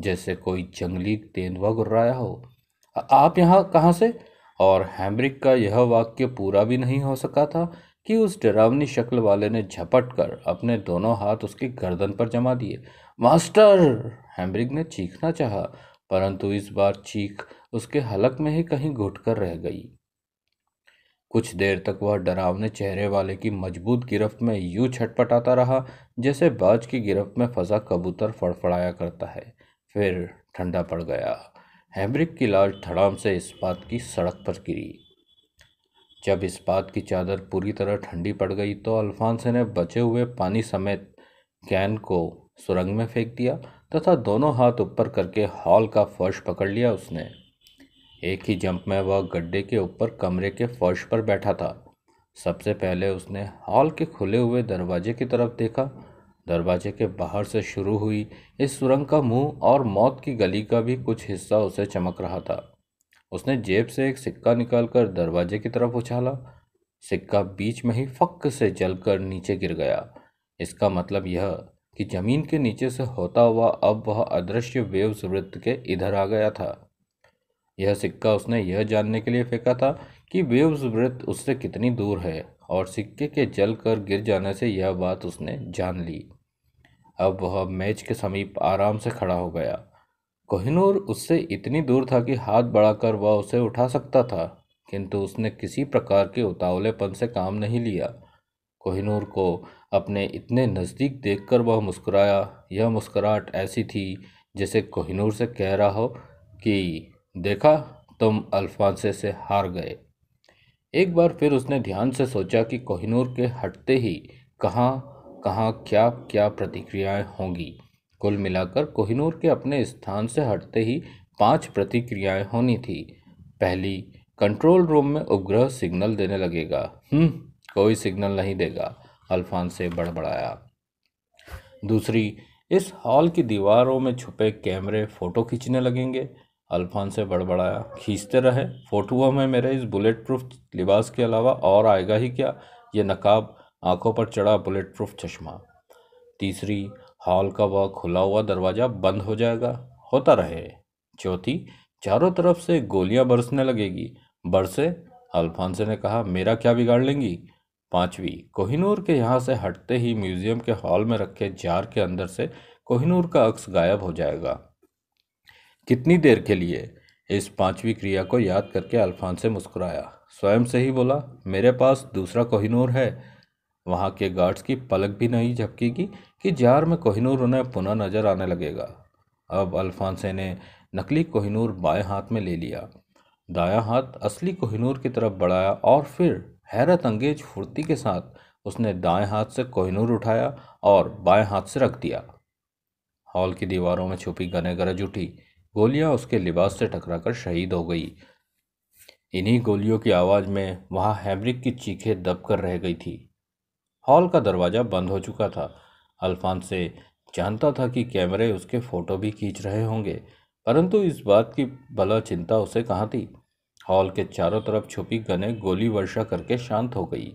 जैसे कोई जंगली तेंदुआ गुर्राया हो आ, आप यहाँ कहाँ से और हैमरिक का यह वाक्य पूरा भी नहीं हो सका था कि उस डरावनी शक्ल वाले ने झपट कर अपने दोनों हाथ उसकी गर्दन पर जमा दिए मास्टर हैमरिक ने चीखना चाहा परंतु इस बार चीख उसके हलक में ही कहीं घुट कर रह गई कुछ देर तक वह डरावने चेहरे वाले की मजबूत गिरफ्त में यूं छटपटाता रहा जैसे बाज की गिरफ्त में फंसा कबूतर फड़फड़ाया करता है फिर ठंडा पड़ गया हैब्रिक की लाश धड़ाम से इस्पात की सड़क पर गिरी जब इस्पात की चादर पूरी तरह ठंडी पड़ गई तो अल्फांस ने बचे हुए पानी समेत कैन को सुरंग में फेंक दिया तथा दोनों हाथ ऊपर करके हॉल का फर्श पकड़ लिया उसने एक ही जंप में वह गड्ढे के ऊपर कमरे के फर्श पर बैठा था सबसे पहले उसने हॉल के खुले हुए दरवाजे की तरफ देखा दरवाजे के बाहर से शुरू हुई इस सुरंग का मुंह और मौत की गली का भी कुछ हिस्सा उसे चमक रहा था उसने जेब से एक सिक्का निकालकर दरवाजे की तरफ उछाला सिक्का बीच में ही फक से जलकर नीचे गिर गया इसका मतलब यह कि जमीन के नीचे से होता हुआ अब वह अदृश्य वेव्स वृत्त के इधर आ गया था यह सिक्का उसने यह जानने के लिए फेंका था कि वेव्स वृत्त उससे कितनी दूर है और सिक्के के जल कर गिर जाने से यह बात उसने जान ली अब वह मैच के समीप आराम से खड़ा हो गया कोहिनूर उससे इतनी दूर था कि हाथ बढ़ाकर वह उसे उठा सकता था किंतु उसने किसी प्रकार के उतावलेपन से काम नहीं लिया कोहिनूर को अपने इतने नज़दीक देखकर वह मुस्कुराया यह मुस्कुराहट ऐसी थी जैसे कोहिनूर से कह रहा हो कि देखा तुम अल्फांसे से हार गए एक बार फिर उसने ध्यान से सोचा कि कोहिनूर के हटते ही कहाँ कहाँ क्या क्या प्रतिक्रियाएं होंगी कुल मिलाकर कोहिनूर के अपने स्थान से हटते ही पांच प्रतिक्रियाएं होनी थी पहली कंट्रोल रूम में उपग्रह सिग्नल देने लगेगा हम्म कोई सिग्नल नहीं देगा से बड़बड़ाया दूसरी इस हॉल की दीवारों में छुपे कैमरे फ़ोटो खींचने लगेंगे अल्फान से बड़बड़ाया खींचते रहे फोटुओं में मेरे इस बुलेट प्रूफ लिबास के अलावा और आएगा ही क्या ये नकाब आंखों पर चढ़ा बुलेट प्रूफ चश्मा तीसरी हॉल का वह खुला हुआ दरवाज़ा बंद हो जाएगा होता रहे चौथी चारों तरफ से गोलियां बरसने लगेगी बरसे अल्फांसे ने कहा मेरा क्या बिगाड़ लेंगी पांचवी कोहिनूर के यहाँ से हटते ही म्यूज़ियम के हॉल में रखे जार के अंदर से कोहिनूर का अक्स गायब हो जाएगा कितनी देर के लिए इस पांचवी क्रिया को याद करके से मुस्कुराया स्वयं से ही बोला मेरे पास दूसरा कोहिनूर है वहाँ के गार्ड्स की पलक भी नहीं झपकेगी कि जार में कोहिनूर उन्हें पुनः नजर आने लगेगा अब अल्फांसे ने नकली कोहिनूर बाएं हाथ में ले लिया दायां हाथ असली कोहिनूर की तरफ बढ़ाया और फिर हैरत अंगेज फुर्ती के साथ उसने दाएं हाथ से कोहिनूर उठाया और बाएं हाथ से रख दिया हॉल की दीवारों में छुपी गने गरज उठी गोलियां उसके लिबास से टकराकर शहीद हो गई इन्हीं गोलियों की आवाज़ में वहाँ हैमरिक की चीखें दबकर रह गई थी हॉल का दरवाज़ा बंद हो चुका था अल्फान से जानता था कि कैमरे उसके फ़ोटो भी खींच रहे होंगे परंतु इस बात की भला चिंता उसे कहाँ थी हॉल के चारों तरफ छुपी गने गोली वर्षा करके शांत हो गई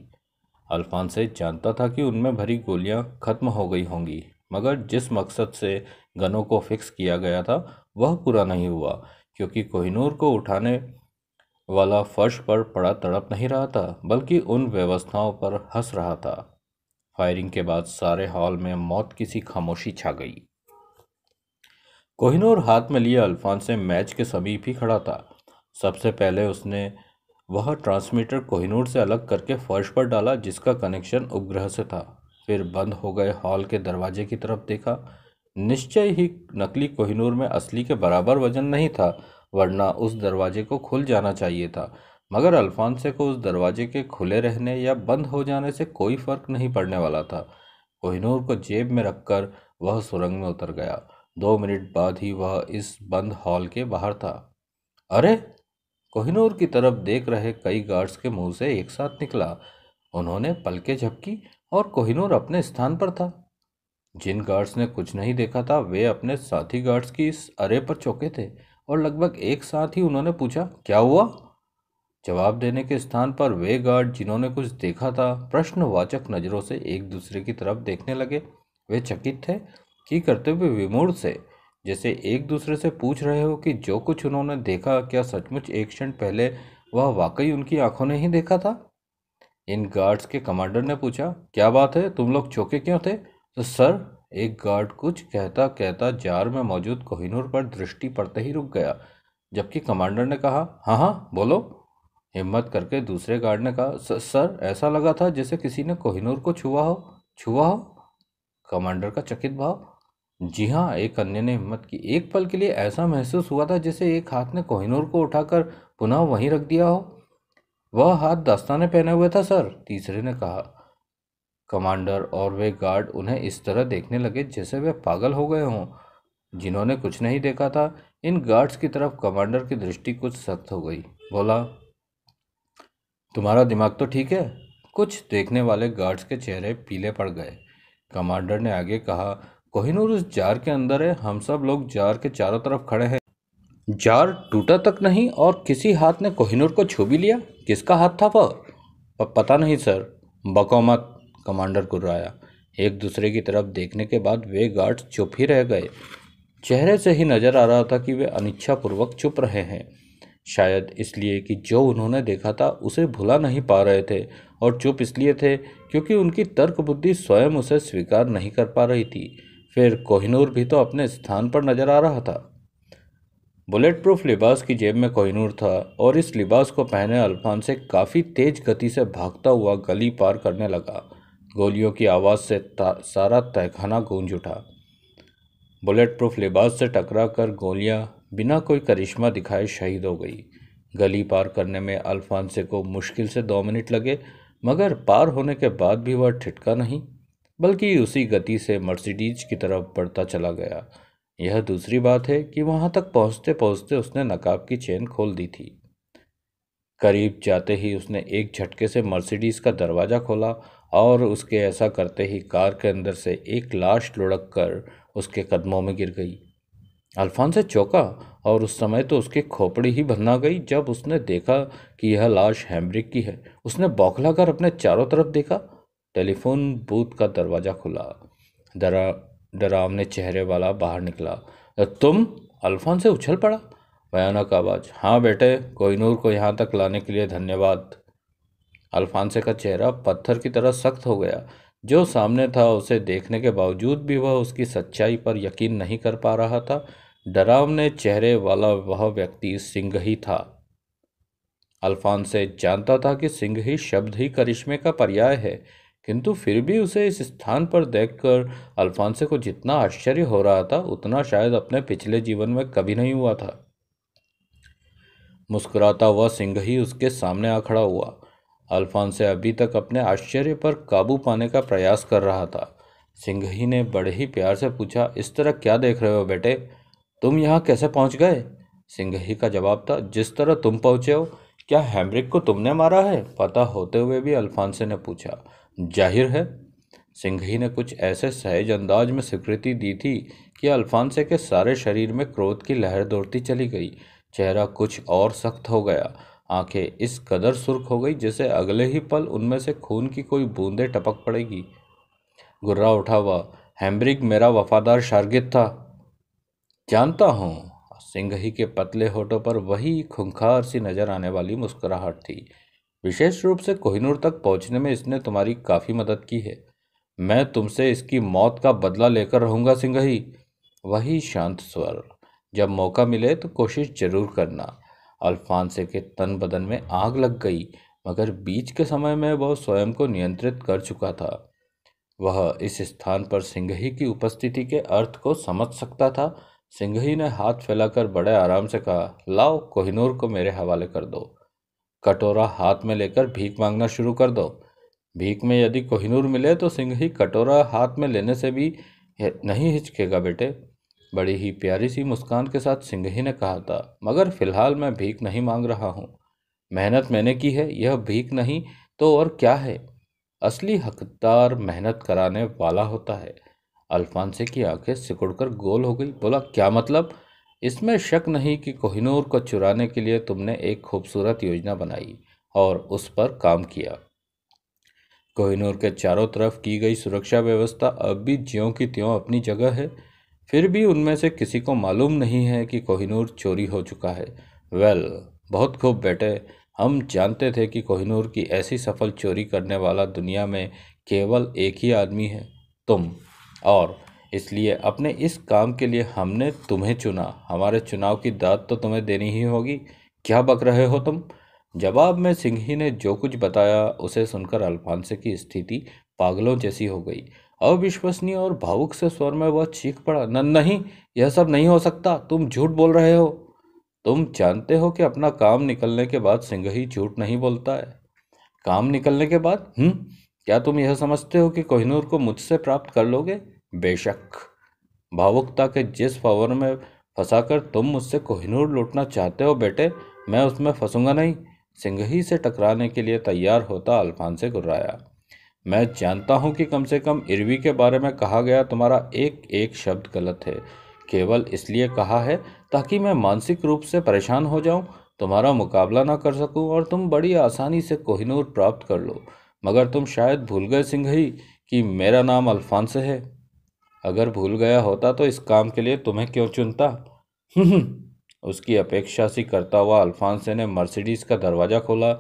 अल्फान से जानता था कि उनमें भरी गोलियां खत्म हो गई होंगी मगर जिस मकसद से गनों को फिक्स किया गया था वह पूरा नहीं हुआ क्योंकि कोहिनूर को उठाने वाला फर्श पर पड़ा तड़प नहीं रहा था बल्कि उन व्यवस्थाओं पर हंस रहा था फायरिंग के बाद सारे हॉल में मौत की सी खामोशी छा गई कोहिनूर हाथ में लिए अल्फान से मैच के समीप ही खड़ा था सबसे पहले उसने वह ट्रांसमीटर कोहिनूर से अलग करके फर्श पर डाला जिसका कनेक्शन उपग्रह से था फिर बंद हो गए हॉल के दरवाजे की तरफ देखा निश्चय ही नकली कोहिनूर में असली के बराबर वजन नहीं था वरना उस दरवाजे को खुल जाना चाहिए था मगर अल्फांसे को उस दरवाजे के खुले रहने या बंद हो जाने से कोई फ़र्क नहीं पड़ने वाला था कोहिनूर को जेब में रखकर वह सुरंग में उतर गया दो मिनट बाद ही वह इस बंद हॉल के बाहर था अरे कोहिनूर की तरफ देख रहे कई गार्ड्स के मुंह से एक साथ निकला उन्होंने पलके झपकी और कोहिनूर अपने स्थान पर था जिन गार्ड्स ने कुछ नहीं देखा था वे अपने साथी गार्ड्स की इस अरे पर चौके थे और लगभग एक साथ ही उन्होंने पूछा क्या हुआ जवाब देने के स्थान पर वे गार्ड जिन्होंने कुछ देखा था प्रश्नवाचक नज़रों से एक दूसरे की तरफ देखने लगे वे चकित थे कि करते हुए विमूढ़ से जैसे एक दूसरे से पूछ रहे हो कि जो कुछ उन्होंने देखा क्या सचमुच एक क्षण पहले वह वाकई उनकी आंखों ने ही देखा था इन गार्ड्स के कमांडर ने पूछा क्या बात है तुम लोग चौके क्यों थे तो सर एक गार्ड कुछ कहता कहता जार में मौजूद कोहिनूर पर दृष्टि पड़ते ही रुक गया जबकि कमांडर ने कहा हाँ हाँ बोलो हिम्मत करके दूसरे गार्ड ने कहा सर ऐसा लगा था जैसे किसी ने कोहिनूर को छुआ हो छुआ हो कमांडर का चकित भाव जी हाँ एक अन्य ने हिम्मत की एक पल के लिए ऐसा महसूस हुआ था जैसे एक हाथ ने कोहिनूर को उठाकर पुनः वहीं रख दिया हो वह हाथ दस्ताने पहने हुए था सर तीसरे ने कहा कमांडर और वे गार्ड उन्हें इस तरह देखने लगे जैसे वे पागल हो गए हों जिन्होंने कुछ नहीं देखा था इन गार्ड्स की तरफ कमांडर की दृष्टि कुछ सख्त हो गई बोला तुम्हारा दिमाग तो ठीक है कुछ देखने वाले गार्ड्स के चेहरे पीले पड़ गए कमांडर ने आगे कहा कोहिनूर उस जार के अंदर है हम सब लोग जार के चारों तरफ खड़े हैं जार टूटा तक नहीं और किसी हाथ ने कोहिनूर को छू भी लिया किसका हाथ था वह पता नहीं सर बकौमत कमांडर गुर्राया एक दूसरे की तरफ देखने के बाद वे गार्ड्स चुप ही रह गए चेहरे से ही नज़र आ रहा था कि वे अनिच्छापूर्वक चुप रहे हैं शायद इसलिए कि जो उन्होंने देखा था उसे भुला नहीं पा रहे थे और चुप इसलिए थे क्योंकि उनकी तर्क बुद्धि स्वयं उसे स्वीकार नहीं कर पा रही थी फिर कोहिनूर भी तो अपने स्थान पर नज़र आ रहा था बुलेट प्रूफ लिबास की जेब में कोहिनूर था और इस लिबास को पहने अल्फान से काफ़ी तेज गति से भागता हुआ गली पार करने लगा गोलियों की आवाज़ से सारा तहखाना गूंज उठा बुलेट प्रूफ लिबास से टकरा कर गोलियां बिना कोई करिश्मा दिखाए शहीद हो गई गली पार करने में अल्फांसे को मुश्किल से दो मिनट लगे मगर पार होने के बाद भी वह ठिटका नहीं बल्कि उसी गति से मर्सिडीज की तरफ बढ़ता चला गया यह दूसरी बात है कि वहाँ तक पहुँचते पहुँचते उसने नकाब की चेन खोल दी थी करीब जाते ही उसने एक झटके से मर्सिडीज़ का दरवाज़ा खोला और उसके ऐसा करते ही कार के अंदर से एक लाश लुढ़क कर उसके कदमों में गिर गई से चौंका और उस समय तो उसकी खोपड़ी ही भन्ना गई जब उसने देखा कि यह लाश हैमरिक की है उसने बौखला कर अपने चारों तरफ देखा टेलीफोन बूथ का दरवाज़ा खुला डरा डरावने चेहरे वाला बाहर निकला तुम से उछल पड़ा भयानक आवाज़ हाँ बेटे कोहिनूर को यहाँ तक लाने के लिए धन्यवाद अल्फांसे का चेहरा पत्थर की तरह सख्त हो गया जो सामने था उसे देखने के बावजूद भी वह उसकी सच्चाई पर यकीन नहीं कर पा रहा था डरावने चेहरे वाला वह व्यक्ति सिंह ही था अल्फांसे जानता था कि सिंह ही शब्द ही करिश्मे का पर्याय है किंतु फिर भी उसे इस स्थान पर देखकर अल्फांसे को जितना आश्चर्य हो रहा था उतना शायद अपने पिछले जीवन में कभी नहीं हुआ था मुस्कुराता हुआ सिंह ही उसके सामने आ खड़ा हुआ अल्फांसे अभी तक अपने आश्चर्य पर काबू पाने का प्रयास कर रहा था सिंघही ने बड़े ही प्यार से पूछा इस तरह क्या देख रहे हो बेटे तुम यहाँ कैसे पहुँच गए सिंघही का जवाब था जिस तरह तुम पहुँचे हो क्या हैमरिक को तुमने मारा है पता होते हुए भी अल्फांसे ने पूछा जाहिर है सिंघही ने कुछ ऐसे सहज अंदाज में स्वीकृति दी थी कि अल्फांसे के सारे शरीर में क्रोध की लहर दौड़ती चली गई चेहरा कुछ और सख्त हो गया आंखें इस कदर सुर्ख हो गई जैसे अगले ही पल उनमें से खून की कोई बूंदें टपक पड़ेगी गुर्रा उठा हुआ हैम्ब्रिग मेरा वफादार शार्गिद था जानता हूँ सिंह ही के पतले होठों पर वही खुंखार सी नज़र आने वाली मुस्कुराहट थी विशेष रूप से कोहिनूर तक पहुँचने में इसने तुम्हारी काफ़ी मदद की है मैं तुमसे इसकी मौत का बदला लेकर रहूँगा सिंह ही वही शांत स्वर जब मौका मिले तो कोशिश जरूर करना अल्फांसे के तन बदन में आग लग गई मगर बीच के समय में वह स्वयं को नियंत्रित कर चुका था वह इस स्थान पर सिंघही की उपस्थिति के अर्थ को समझ सकता था सिंघही ने हाथ फैलाकर बड़े आराम से कहा लाओ कोहिनूर को मेरे हवाले कर दो कटोरा हाथ में लेकर भीख मांगना शुरू कर दो भीख में यदि कोहिनूर मिले तो सिंघही कटोरा हाथ में लेने से भी नहीं हिचकेगा बेटे बड़ी ही प्यारी सी मुस्कान के साथ सिंघही ने कहा था मगर फिलहाल मैं भीख नहीं मांग रहा हूँ मेहनत मैंने की है यह भीख नहीं तो और क्या है असली हकदार मेहनत कराने वाला होता है अल्फांसे की आंखें सिकुड़कर गोल हो गई बोला क्या मतलब इसमें शक नहीं कि कोहिनूर को चुराने के लिए तुमने एक खूबसूरत योजना बनाई और उस पर काम किया कोहिनूर के चारों तरफ की गई सुरक्षा व्यवस्था अब भी ज्यों की त्यों अपनी जगह है फिर भी उनमें से किसी को मालूम नहीं है कि कोहिनूर चोरी हो चुका है वेल बहुत खूब बेटे हम जानते थे कि कोहिनूर की ऐसी सफल चोरी करने वाला दुनिया में केवल एक ही आदमी है तुम और इसलिए अपने इस काम के लिए हमने तुम्हें चुना हमारे चुनाव की दाद तो तुम्हें देनी ही होगी क्या बक रहे हो तुम जवाब में सिंह ने जो कुछ बताया उसे सुनकर अल्फांसे की स्थिति पागलों जैसी हो गई अविश्वसनीय और भावुक से स्वर में वह चीख पड़ा न नहीं यह सब नहीं हो सकता तुम झूठ बोल रहे हो तुम जानते हो कि अपना काम निकलने के बाद सिंह ही झूठ नहीं बोलता है काम निकलने के बाद हम्म क्या तुम यह समझते हो कि कोहिनूर को मुझसे प्राप्त कर लोगे बेशक भावुकता के जिस फवर में फंसाकर तुम मुझसे कोहिनूर लूटना चाहते हो बेटे मैं उसमें फंसूंगा नहीं सिंह ही से टकराने के लिए तैयार होता अल्फान से गुर्राया मैं जानता हूं कि कम से कम इरवी के बारे में कहा गया तुम्हारा एक एक शब्द गलत है केवल इसलिए कहा है ताकि मैं मानसिक रूप से परेशान हो जाऊं तुम्हारा मुकाबला ना कर सकूं और तुम बड़ी आसानी से कोहिनूर प्राप्त कर लो मगर तुम शायद भूल गए सिंह ही कि मेरा नाम अल्फांस है अगर भूल गया होता तो इस काम के लिए तुम्हें क्यों चुनता हम्म, हम्म। उसकी अपेक्षा सी करता हुआ अल्फांस ने मर्सिडीज़ का दरवाज़ा खोला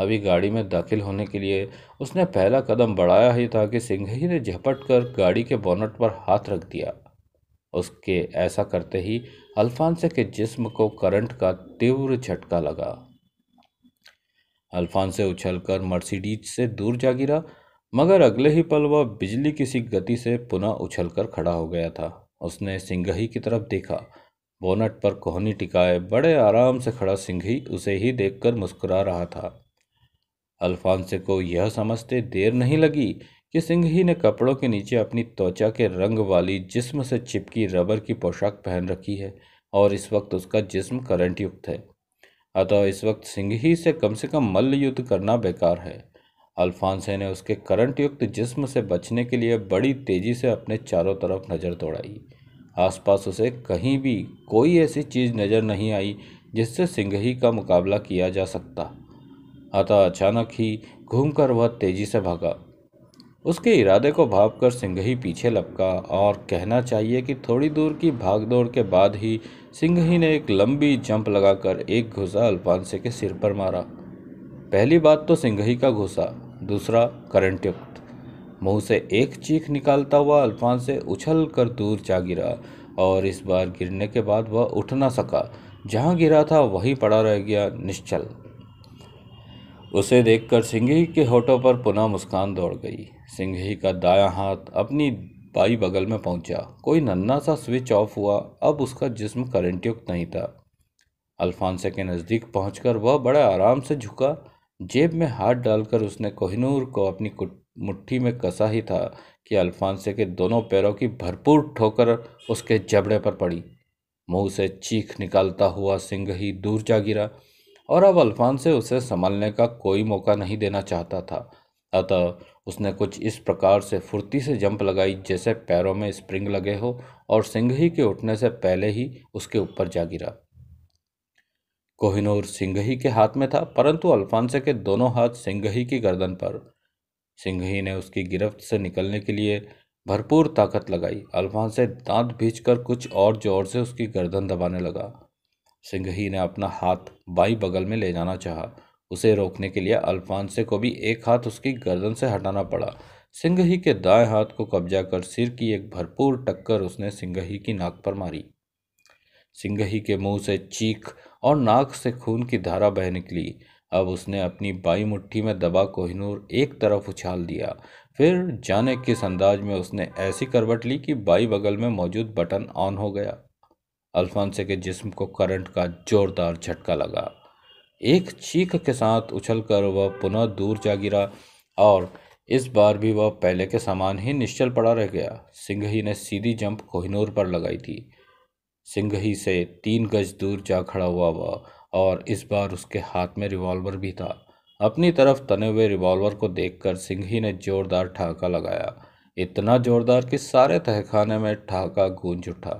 अभी गाड़ी में दाखिल होने के लिए उसने पहला कदम बढ़ाया ही था कि सिंघही ने झपट कर गाड़ी के बोनट पर हाथ रख दिया उसके ऐसा करते ही अल्फांसे के जिस्म को करंट का तीव्र झटका लगा अल्फांसे उछलकर मर्सिडीज से दूर जा गिरा मगर अगले ही पल वह बिजली किसी गति से पुनः उछलकर खड़ा हो गया था उसने सिंगही की तरफ देखा बोनट पर कोहनी टिकाए बड़े आराम से खड़ा सिंघी उसे ही देखकर मुस्कुरा रहा था अल्फांसे को यह समझते देर नहीं लगी कि सिंह ही ने कपड़ों के नीचे अपनी त्वचा के रंग वाली जिस्म से चिपकी रबर की पोशाक पहन रखी है और इस वक्त उसका जिस्म करंट युक्त है अतः इस वक्त सिंह ही से कम से कम मल्ल युद्ध करना बेकार है अल्फांसे ने उसके करंट युक्त जिस्म से बचने के लिए बड़ी तेज़ी से अपने चारों तरफ नज़र दौड़ाई आसपास उसे कहीं भी कोई ऐसी चीज़ नज़र नहीं आई जिससे सिंह ही का मुकाबला किया जा सकता अतः अचानक ही घूमकर वह तेजी से भागा उसके इरादे को भापकर सिंह ही पीछे लपका और कहना चाहिए कि थोड़ी दूर की भागदौड़ के बाद ही सिंह ही ने एक लंबी जंप लगाकर एक घुसा अल्पांसे के सिर पर मारा पहली बात तो सिंघही का घुसा दूसरा करंट युक्त मुंह से एक चीख निकालता हुआ अल्फांसे उछल कर दूर जा गिरा और इस बार गिरने के बाद वह उठ ना सका जहाँ गिरा था वहीं पड़ा रह गया निश्चल उसे देखकर सिंघी के होठों पर पुनः मुस्कान दौड़ गई सिंघी का दायां हाथ अपनी बाई बगल में पहुंचा कोई नन्ना सा स्विच ऑफ हुआ अब उसका जिस्म करंट युक्त नहीं था अल्फांसे के नज़दीक पहुंचकर वह बड़े आराम से झुका जेब में हाथ डालकर उसने कोहिनूर को अपनी मुट्ठी में कसा ही था कि अल्फांसे के दोनों पैरों की भरपूर ठोकर उसके जबड़े पर पड़ी मुंह से चीख निकालता हुआ सिंह ही दूर जा गिरा और अब से उसे संभालने का कोई मौका नहीं देना चाहता था अतः उसने कुछ इस प्रकार से फुर्ती से जंप लगाई जैसे पैरों में स्प्रिंग लगे हो और सिंह ही के उठने से पहले ही उसके ऊपर जा गिरा कोहिनूर सिंघही के हाथ में था परंतु अल्फांसे के दोनों हाथ सिंगही की गर्दन पर सिंगही ने उसकी गिरफ्त से निकलने के लिए भरपूर ताकत लगाई अल्फांसे दांत भींचकर कुछ और जोर से उसकी गर्दन दबाने लगा सिंघही ने अपना हाथ बाई बगल में ले जाना चाहा उसे रोकने के लिए अल्फांसे को भी एक हाथ उसकी गर्दन से हटाना पड़ा सिंघही के दाएं हाथ को कब्जा कर सिर की एक भरपूर टक्कर उसने सिंघही की नाक पर मारी सिंघही के मुंह से चीख और नाक से खून की धारा बह निकली अब उसने अपनी बाई मुट्ठी में दबा कोहिनूर एक तरफ उछाल दिया फिर जाने किस अंदाज में उसने ऐसी करवट ली कि बाई बगल में मौजूद बटन ऑन हो गया अल्फांसे के जिस्म को करंट का जोरदार झटका लगा एक चीख के साथ उछलकर वह पुनः दूर जा गिरा और इस बार भी वह पहले के समान ही निश्चल पड़ा रह गया सिंघही ने सीधी जंप कोहिनूर पर लगाई थी सिंघही से तीन गज दूर जा खड़ा हुआ वह और इस बार उसके हाथ में रिवॉल्वर भी था अपनी तरफ तने हुए रिवॉल्वर को देखकर सिंघही ने जोरदार ठहाका लगाया इतना जोरदार कि सारे तहखाने में ठहाका गूंज उठा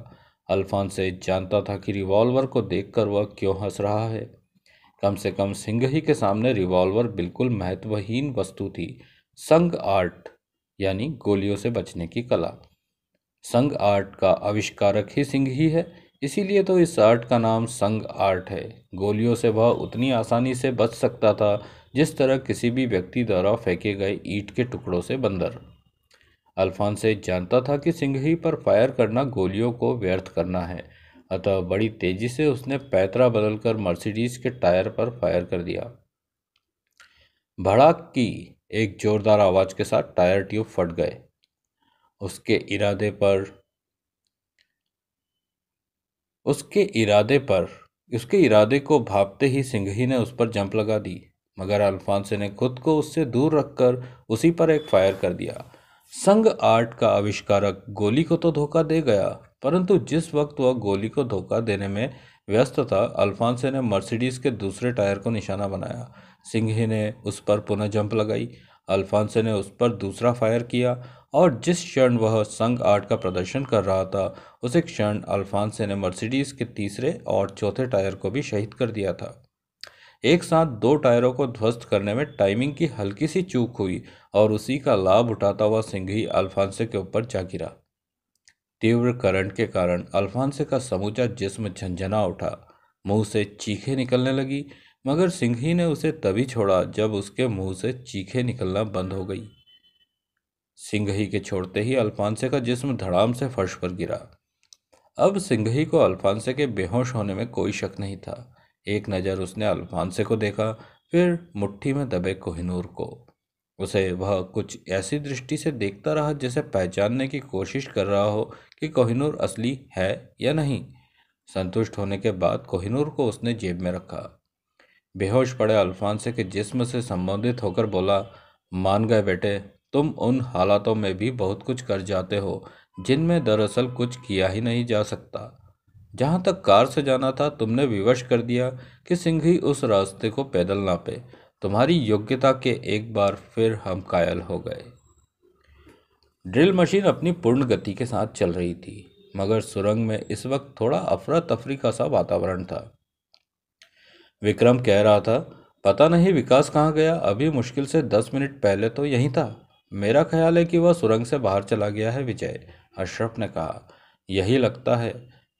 अल्फान से जानता था कि रिवॉल्वर को देखकर वह क्यों हंस रहा है कम से कम सिंह ही के सामने रिवॉल्वर बिल्कुल महत्वहीन वस्तु थी संग आर्ट यानी गोलियों से बचने की कला संग आर्ट का आविष्कारक ही सिंह ही है इसीलिए तो इस आर्ट का नाम संग आर्ट है गोलियों से वह उतनी आसानी से बच सकता था जिस तरह किसी भी व्यक्ति द्वारा फेंके गए ईट के टुकड़ों से बंदर अल्फांसे जानता था कि सिंघी पर फायर करना गोलियों को व्यर्थ करना है अतः बड़ी तेजी से उसने पैतरा बदलकर मर्सिडीज के टायर पर फायर कर दिया भड़ाक की एक जोरदार आवाज़ के साथ टायर ट्यूब फट गए उसके इरादे पर उसके इरादे पर उसके इरादे को भापते ही सिंघही ने उस पर जंप लगा दी मगर अल्फांसे ने खुद को उससे दूर रखकर उसी पर एक फायर कर दिया संग आर्ट का आविष्कारक गोली को तो धोखा दे गया परंतु जिस वक्त वह गोली को धोखा देने में व्यस्त था अल्फांसे ने मर्सिडीज के दूसरे टायर को निशाना बनाया सिंघी ने उस पर पुनः जंप लगाई अल्फांसे ने उस पर दूसरा फायर किया और जिस क्षण वह संग आर्ट का प्रदर्शन कर रहा था उसी क्षण अल्फांसे ने मर्सिडीज़ के तीसरे और चौथे टायर को भी शहीद कर दिया था एक साथ दो टायरों को ध्वस्त करने में टाइमिंग की हल्की सी चूक हुई और उसी का लाभ उठाता हुआ सिंघी अल्फांसे के ऊपर जा गिरा तीव्र करंट के कारण अल्फांसे का समूचा जिस्म झंझना उठा मुंह से चीखें निकलने लगी मगर सिंघी ने उसे तभी छोड़ा जब उसके मुंह से चीखें निकलना बंद हो गई सिंघही के छोड़ते ही अल्फांसे का जिस्म धड़ाम से फर्श पर गिरा अब सिंघही को अल्फांसे के बेहोश होने में कोई शक नहीं था एक नज़र उसने अल्फांसे को देखा फिर मुट्ठी में दबे कोहिनूर को उसे वह कुछ ऐसी दृष्टि से देखता रहा जैसे पहचानने की कोशिश कर रहा हो कि कोहिनूर असली है या नहीं संतुष्ट होने के बाद कोहिनूर को उसने जेब में रखा बेहोश पड़े अल्फांसे के जिस्म से संबंधित होकर बोला मान गए बेटे तुम उन हालातों में भी बहुत कुछ कर जाते हो जिनमें दरअसल कुछ किया ही नहीं जा सकता जहाँ तक कार से जाना था तुमने विवश कर दिया कि सिंह ही उस रास्ते को पैदल ना पे तुम्हारी योग्यता के एक बार फिर हम कायल हो गए ड्रिल मशीन अपनी पूर्ण गति के साथ चल रही थी मगर सुरंग में इस वक्त थोड़ा अफरा तफरी का सा वातावरण था विक्रम कह रहा था पता नहीं विकास कहाँ गया अभी मुश्किल से दस मिनट पहले तो यहीं था मेरा ख्याल है कि वह सुरंग से बाहर चला गया है विजय अशरफ ने कहा यही लगता है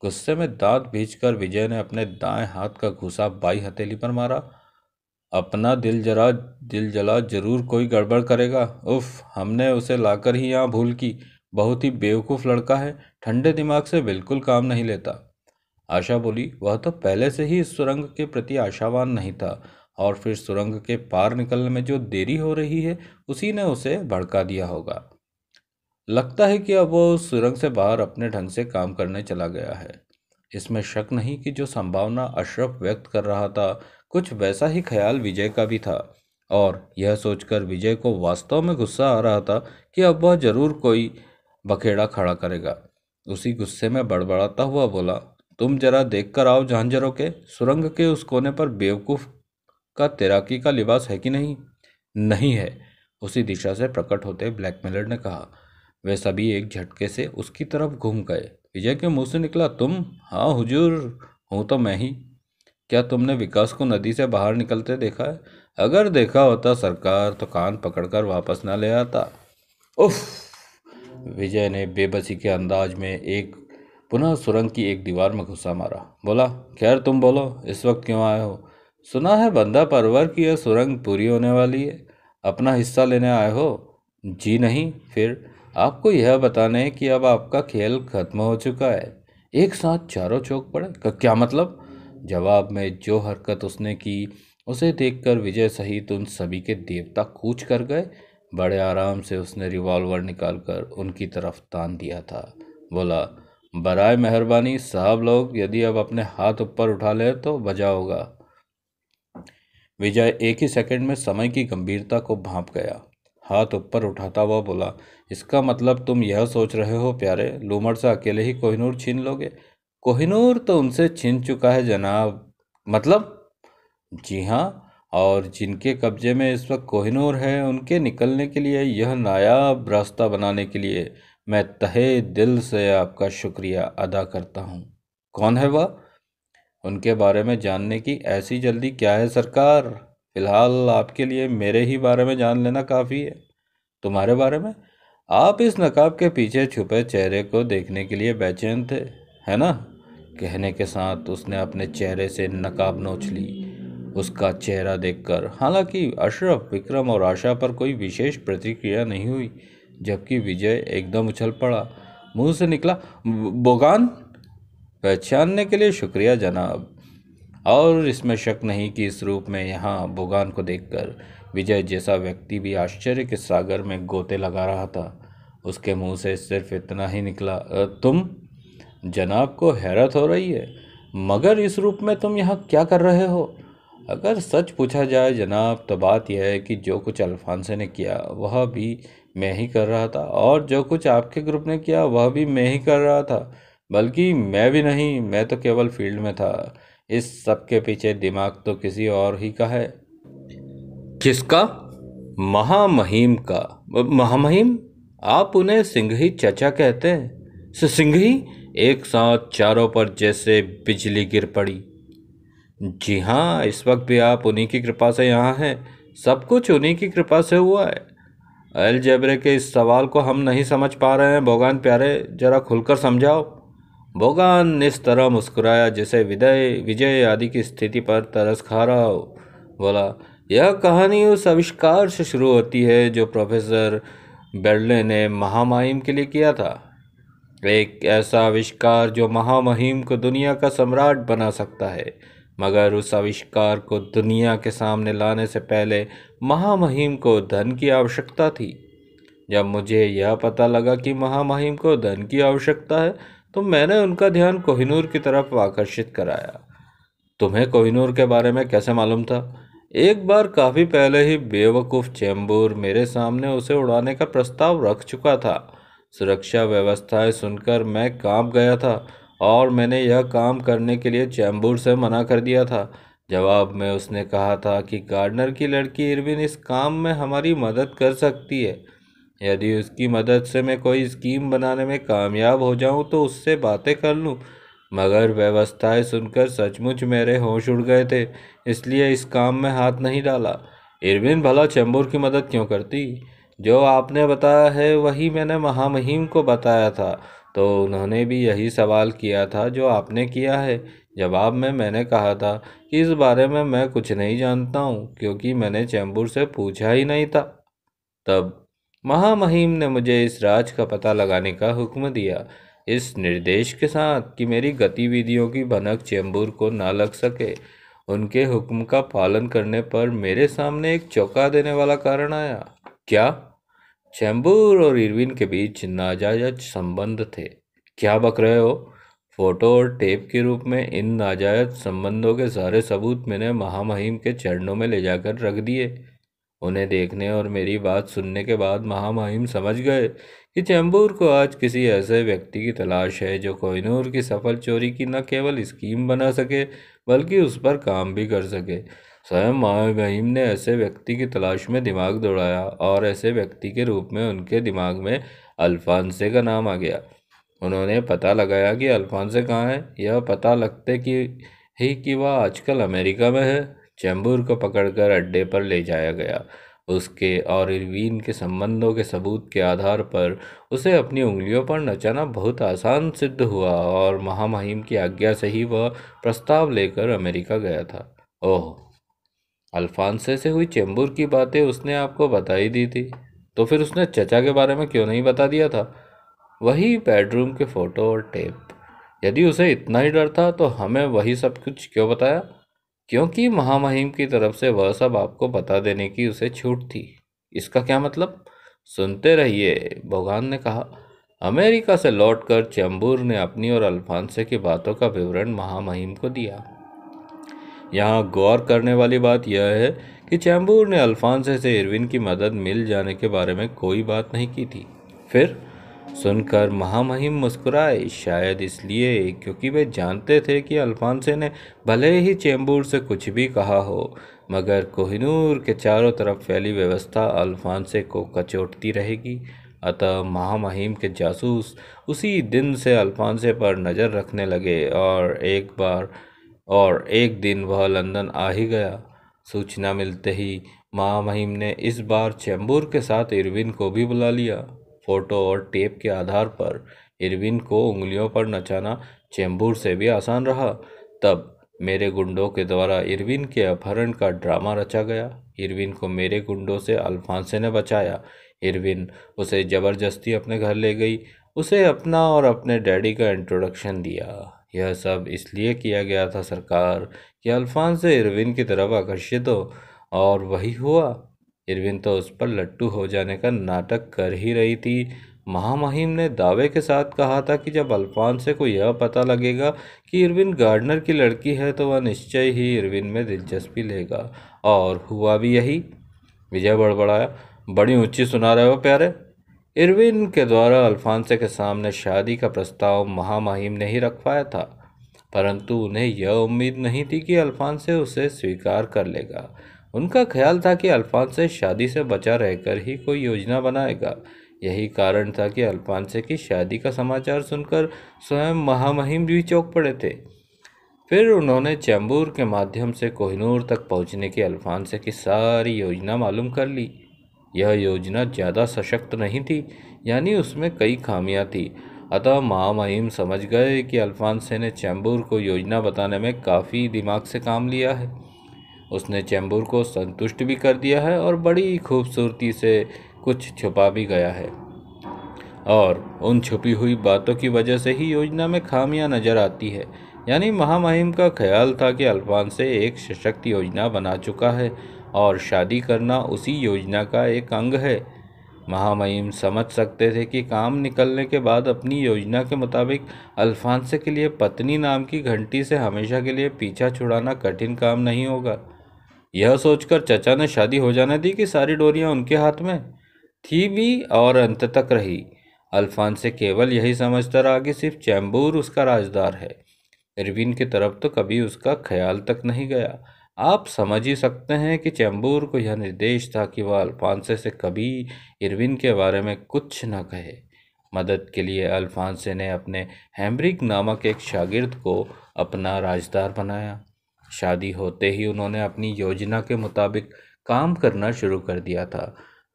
गुस्से में दांत भींचकर विजय ने अपने दाएं हाथ का घुसा बाई हथेली पर मारा अपना दिल जरा दिल जला जरूर कोई गड़बड़ करेगा उफ हमने उसे लाकर ही यहाँ भूल की बहुत ही बेवकूफ़ लड़का है ठंडे दिमाग से बिल्कुल काम नहीं लेता आशा बोली वह तो पहले से ही इस सुरंग के प्रति आशावान नहीं था और फिर सुरंग के पार निकलने में जो देरी हो रही है उसी ने उसे भड़का दिया होगा लगता है कि अब वो सुरंग से बाहर अपने ढंग से काम करने चला गया है इसमें शक नहीं कि जो संभावना अशरफ व्यक्त कर रहा था कुछ वैसा ही ख्याल विजय का भी था और यह सोचकर विजय को वास्तव में गुस्सा आ रहा था कि अब वह जरूर कोई बखेड़ा खड़ा करेगा उसी गुस्से में बड़बड़ाता हुआ बोला तुम जरा देख कर आओ झांझरों के सुरंग के उस कोने पर बेवकूफ़ का तैराकी का लिबास है कि नहीं नहीं है उसी दिशा से प्रकट होते ब्लैक ने कहा वे सभी एक झटके से उसकी तरफ घूम गए विजय के मुंह से निकला तुम हाँ हुजूर हूँ तो मैं ही क्या तुमने विकास को नदी से बाहर निकलते देखा है अगर देखा होता सरकार तो कान पकड़कर वापस ना ले आता उफ विजय ने बेबसी के अंदाज में एक पुनः सुरंग की एक दीवार में घुसा मारा बोला खैर तुम बोलो इस वक्त क्यों आए हो सुना है बंदा परवर की यह सुरंग पूरी होने वाली है अपना हिस्सा लेने आए हो जी नहीं फिर आपको यह बताने कि अब आपका खेल खत्म हो चुका है एक साथ चारों चौक पड़े क्या मतलब जवाब में जो हरकत उसने की उसे देखकर विजय सहित उन सभी के देवता कूच कर गए बड़े आराम से उसने रिवॉल्वर निकालकर उनकी तरफ तान दिया था बोला बरए मेहरबानी साहब लोग यदि अब अपने हाथ ऊपर उठा ले तो बजा होगा विजय एक ही सेकंड में समय की गंभीरता को भांप गया हाथ ऊपर उठाता हुआ बोला इसका मतलब तुम यह सोच रहे हो प्यारे लूमड़ से अकेले ही कोहिनूर छीन लोगे कोहिनूर तो उनसे छीन चुका है जनाब मतलब जी हाँ और जिनके कब्जे में इस वक्त कोहिनूर है उनके निकलने के लिए यह नायाब रास्ता बनाने के लिए मैं तहे दिल से आपका शुक्रिया अदा करता हूँ कौन है वह उनके बारे में जानने की ऐसी जल्दी क्या है सरकार फ़िलहाल आपके लिए मेरे ही बारे में जान लेना काफ़ी है तुम्हारे बारे में आप इस नकाब के पीछे छुपे चेहरे को देखने के लिए बेचैन थे है ना कहने के साथ उसने अपने चेहरे से नकाब नोच ली उसका चेहरा देखकर हालांकि अशरफ विक्रम और आशा पर कोई विशेष प्रतिक्रिया नहीं हुई जबकि विजय एकदम उछल पड़ा मुंह से निकला बोगान पहचानने के लिए शुक्रिया जनाब और इसमें शक नहीं कि इस रूप में यहाँ बोगान को देखकर विजय जैसा व्यक्ति भी आश्चर्य के सागर में गोते लगा रहा था उसके मुंह से सिर्फ इतना ही निकला तुम जनाब को हैरत हो रही है मगर इस रूप में तुम यहाँ क्या कर रहे हो अगर सच पूछा जाए जनाब तो बात यह है कि जो कुछ अल्फांसे ने किया वह भी मैं ही कर रहा था और जो कुछ आपके ग्रुप ने किया वह भी मैं ही कर रहा था बल्कि मैं भी नहीं मैं तो केवल फील्ड में था इस सब के पीछे दिमाग तो किसी और ही का है किसका महामहिम का महामहिम आप उन्हें सिंघी चचा कहते हैं सिंघी एक साथ चारों पर जैसे बिजली गिर पड़ी जी हाँ इस वक्त भी आप उन्हीं की कृपा से यहाँ हैं सब कुछ उन्हीं की कृपा से हुआ है अल जबरे के इस सवाल को हम नहीं समझ पा रहे हैं भोगान प्यारे जरा खुलकर समझाओ ने इस तरह मुस्कुराया जैसे विदय विजय आदि की स्थिति पर तरस खा रहा हो बोला यह कहानी उस आविष्कार से शुरू होती है जो प्रोफेसर बेर्ले ने महामहिम के लिए किया था एक ऐसा आविष्कार जो महामहिम को दुनिया का सम्राट बना सकता है मगर उस आविष्कार को दुनिया के सामने लाने से पहले महामहिम को धन की आवश्यकता थी जब मुझे यह पता लगा कि महामहिम को धन की आवश्यकता है तो मैंने उनका ध्यान कोहिनूर की तरफ आकर्षित कराया तुम्हें कोहिनूर के बारे में कैसे मालूम था एक बार काफ़ी पहले ही बेवकूफ़ चैम्बूर मेरे सामने उसे उड़ाने का प्रस्ताव रख चुका था सुरक्षा व्यवस्थाएं सुनकर मैं कांप गया था और मैंने यह काम करने के लिए चैम्बूर से मना कर दिया था जवाब में उसने कहा था कि गार्डनर की लड़की इरविन इस काम में हमारी मदद कर सकती है यदि उसकी मदद से मैं कोई स्कीम बनाने में कामयाब हो जाऊं तो उससे बातें कर लूं मगर व्यवस्थाएं सुनकर सचमुच मेरे होश उड़ गए थे इसलिए इस काम में हाथ नहीं डाला इरविन भला चैम्बूर की मदद क्यों करती जो आपने बताया है वही मैंने महामहिम को बताया था तो उन्होंने भी यही सवाल किया था जो आपने किया है जवाब में मैंने कहा था कि इस बारे में मैं कुछ नहीं जानता हूँ क्योंकि मैंने चैम्बूर से पूछा ही नहीं था तब महामहिम ने मुझे इस राज का पता लगाने का हुक्म दिया इस निर्देश के साथ कि मेरी गतिविधियों की भनक चेंबूर को ना लग सके उनके हुक्म का पालन करने पर मेरे सामने एक चौंका देने वाला कारण आया क्या चैम्बूर और इरविन के बीच नाजायज संबंध थे क्या बक रहे हो फोटो और टेप के रूप में इन नाजायज संबंधों के सारे सबूत मैंने महामहिम के चरणों में ले जाकर रख दिए उन्हें देखने और मेरी बात सुनने के बाद महामहिम समझ गए कि चैम्बूर को आज किसी ऐसे व्यक्ति की तलाश है जो कोहिनूर की सफल चोरी की न केवल स्कीम बना सके बल्कि उस पर काम भी कर सके स्वयं माहिम ने ऐसे व्यक्ति की तलाश में दिमाग दौड़ाया और ऐसे व्यक्ति के रूप में उनके दिमाग में अल्फांसे का नाम आ गया उन्होंने पता लगाया कि अल्फांसे कहाँ है यह पता लगते कि ही कि वह आजकल अमेरिका में है चैम्बूर को पकड़कर अड्डे पर ले जाया गया उसके और इरविन के संबंधों के सबूत के आधार पर उसे अपनी उंगलियों पर नचाना बहुत आसान सिद्ध हुआ और महामहिम की आज्ञा से ही वह प्रस्ताव लेकर अमेरिका गया था ओह अल्फांसे से हुई चेंबूर की बातें उसने आपको बताई दी थी तो फिर उसने चचा के बारे में क्यों नहीं बता दिया था वही बेडरूम के फ़ोटो और टेप यदि उसे इतना ही डर था तो हमें वही सब कुछ क्यों बताया क्योंकि महामहिम की तरफ से वह सब आपको बता देने की उसे छूट थी इसका क्या मतलब सुनते रहिए भगवान ने कहा अमेरिका से लौटकर चैम्बूर ने अपनी और अल्फांसे की बातों का विवरण महामहिम को दिया यहाँ गौर करने वाली बात यह है कि चैम्बूर ने अल्फांसे से इरविन की मदद मिल जाने के बारे में कोई बात नहीं की थी फिर सुनकर महामहिम मुस्कुराए शायद इसलिए क्योंकि वे जानते थे कि अल्फांसे ने भले ही चेंबूर से कुछ भी कहा हो मगर कोहिनूर के चारों तरफ फैली व्यवस्था अल्फांसे को कचोटती रहेगी अतः महामहिम के जासूस उसी दिन से अल्फांसे पर नज़र रखने लगे और एक बार और एक दिन वह लंदन आ ही गया सूचना मिलते ही महामहिम ने इस बार चैम्बूर के साथ इरविन को भी बुला लिया फोटो और टेप के आधार पर इरविन को उंगलियों पर नचाना चेंबूर से भी आसान रहा तब मेरे गुंडों के द्वारा इरविन के अपहरण का ड्रामा रचा गया इरविन को मेरे गुंडों से अल्फांसे ने बचाया इरविन उसे ज़बरदस्ती अपने घर ले गई उसे अपना और अपने डैडी का इंट्रोडक्शन दिया यह सब इसलिए किया गया था सरकार कि अल्फांसे इरविन की तरफ आकर्षित हो और वही हुआ इरविन तो उस पर लट्टू हो जाने का नाटक कर ही रही थी महामहिम ने दावे के साथ कहा था कि जब अल्फांसे को यह पता लगेगा कि इरविन गार्डनर की लड़की है तो वह निश्चय ही इरविन में दिलचस्पी लेगा और हुआ भी यही विजय बड़बड़ाया बड़ी ऊंची सुना रहे हो प्यारे इरविन के द्वारा अल्फांसे के सामने शादी का प्रस्ताव महामहिम ने ही रखवाया था परंतु उन्हें यह उम्मीद नहीं थी कि अल्फांसे उसे स्वीकार कर लेगा उनका ख्याल था कि अल्फांसे शादी से बचा रहकर ही कोई योजना बनाएगा यही कारण था कि अल्फांसे की शादी का समाचार सुनकर स्वयं महामहिम भी चौंक पड़े थे फिर उन्होंने चैम्बूर के माध्यम से कोहिनूर तक पहुंचने की अल्फांसे की सारी योजना मालूम कर ली यह योजना ज़्यादा सशक्त नहीं थी यानी उसमें कई खामियां थी अतः महामहिम समझ गए कि अल्फांसे ने चैम्बूर को योजना बताने में काफ़ी दिमाग से काम लिया है उसने चैम्बूर को संतुष्ट भी कर दिया है और बड़ी खूबसूरती से कुछ छुपा भी गया है और उन छुपी हुई बातों की वजह से ही योजना में खामियां नज़र आती है यानी महामहिम का ख्याल था कि अल्फान से एक सशक्त योजना बना चुका है और शादी करना उसी योजना का एक अंग है महामहिम समझ सकते थे कि काम निकलने के बाद अपनी योजना के मुताबिक अल्फांस के लिए पत्नी नाम की घंटी से हमेशा के लिए पीछा छुड़ाना कठिन काम नहीं होगा यह सोचकर चचा ने शादी हो जाने दी कि सारी डोरियां उनके हाथ में थी भी और अंत तक रही से केवल यही समझता रहा कि सिर्फ चैम्बूर उसका राजदार है इरविन की तरफ तो कभी उसका ख्याल तक नहीं गया आप समझ ही सकते हैं कि चैम्बूर को यह निर्देश था कि वह अल्फांसे से कभी इरविन के बारे में कुछ न कहे मदद के लिए अल्फांसे ने अपने हैमरिक नामक एक शागिर्द को अपना राजदार बनाया शादी होते ही उन्होंने अपनी योजना के मुताबिक काम करना शुरू कर दिया था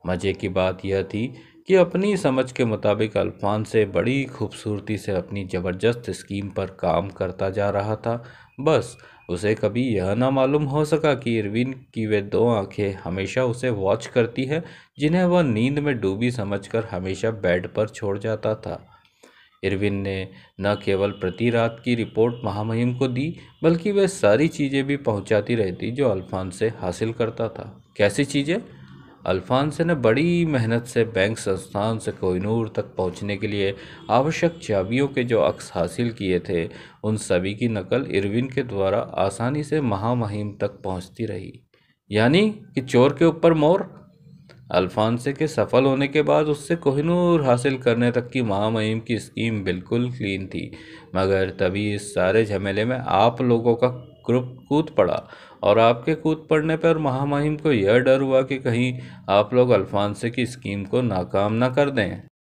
मज़े की बात यह थी कि अपनी समझ के मुताबिक अल्फान से बड़ी खूबसूरती से अपनी ज़बरदस्त स्कीम पर काम करता जा रहा था बस उसे कभी यह ना मालूम हो सका कि इरविन की वे दो आंखें हमेशा उसे वॉच करती हैं जिन्हें वह नींद में डूबी समझकर हमेशा बेड पर छोड़ जाता था इरविन ने न केवल प्रति रात की रिपोर्ट महामहिम को दी बल्कि वह सारी चीज़ें भी पहुंचाती रहती जो अल्फान से हासिल करता था कैसी चीज़ें से ने बड़ी मेहनत से बैंक संस्थान से कोहिनूर तक पहुंचने के लिए आवश्यक चाबियों के जो अक्स हासिल किए थे उन सभी की नकल इरविन के द्वारा आसानी से महामहिम तक पहुंचती रही यानी कि चोर के ऊपर मोर अल्फांसे के सफल होने के बाद उससे कोहिनूर हासिल करने तक की महामहिम की स्कीम बिल्कुल क्लीन थी मगर तभी इस सारे झमेले में आप लोगों का ग्रुप कूद पड़ा और आपके कूद पड़ने पर महामहिम को यह डर हुआ कि कहीं आप लोग अल्फांसे की स्कीम को नाकाम ना कर दें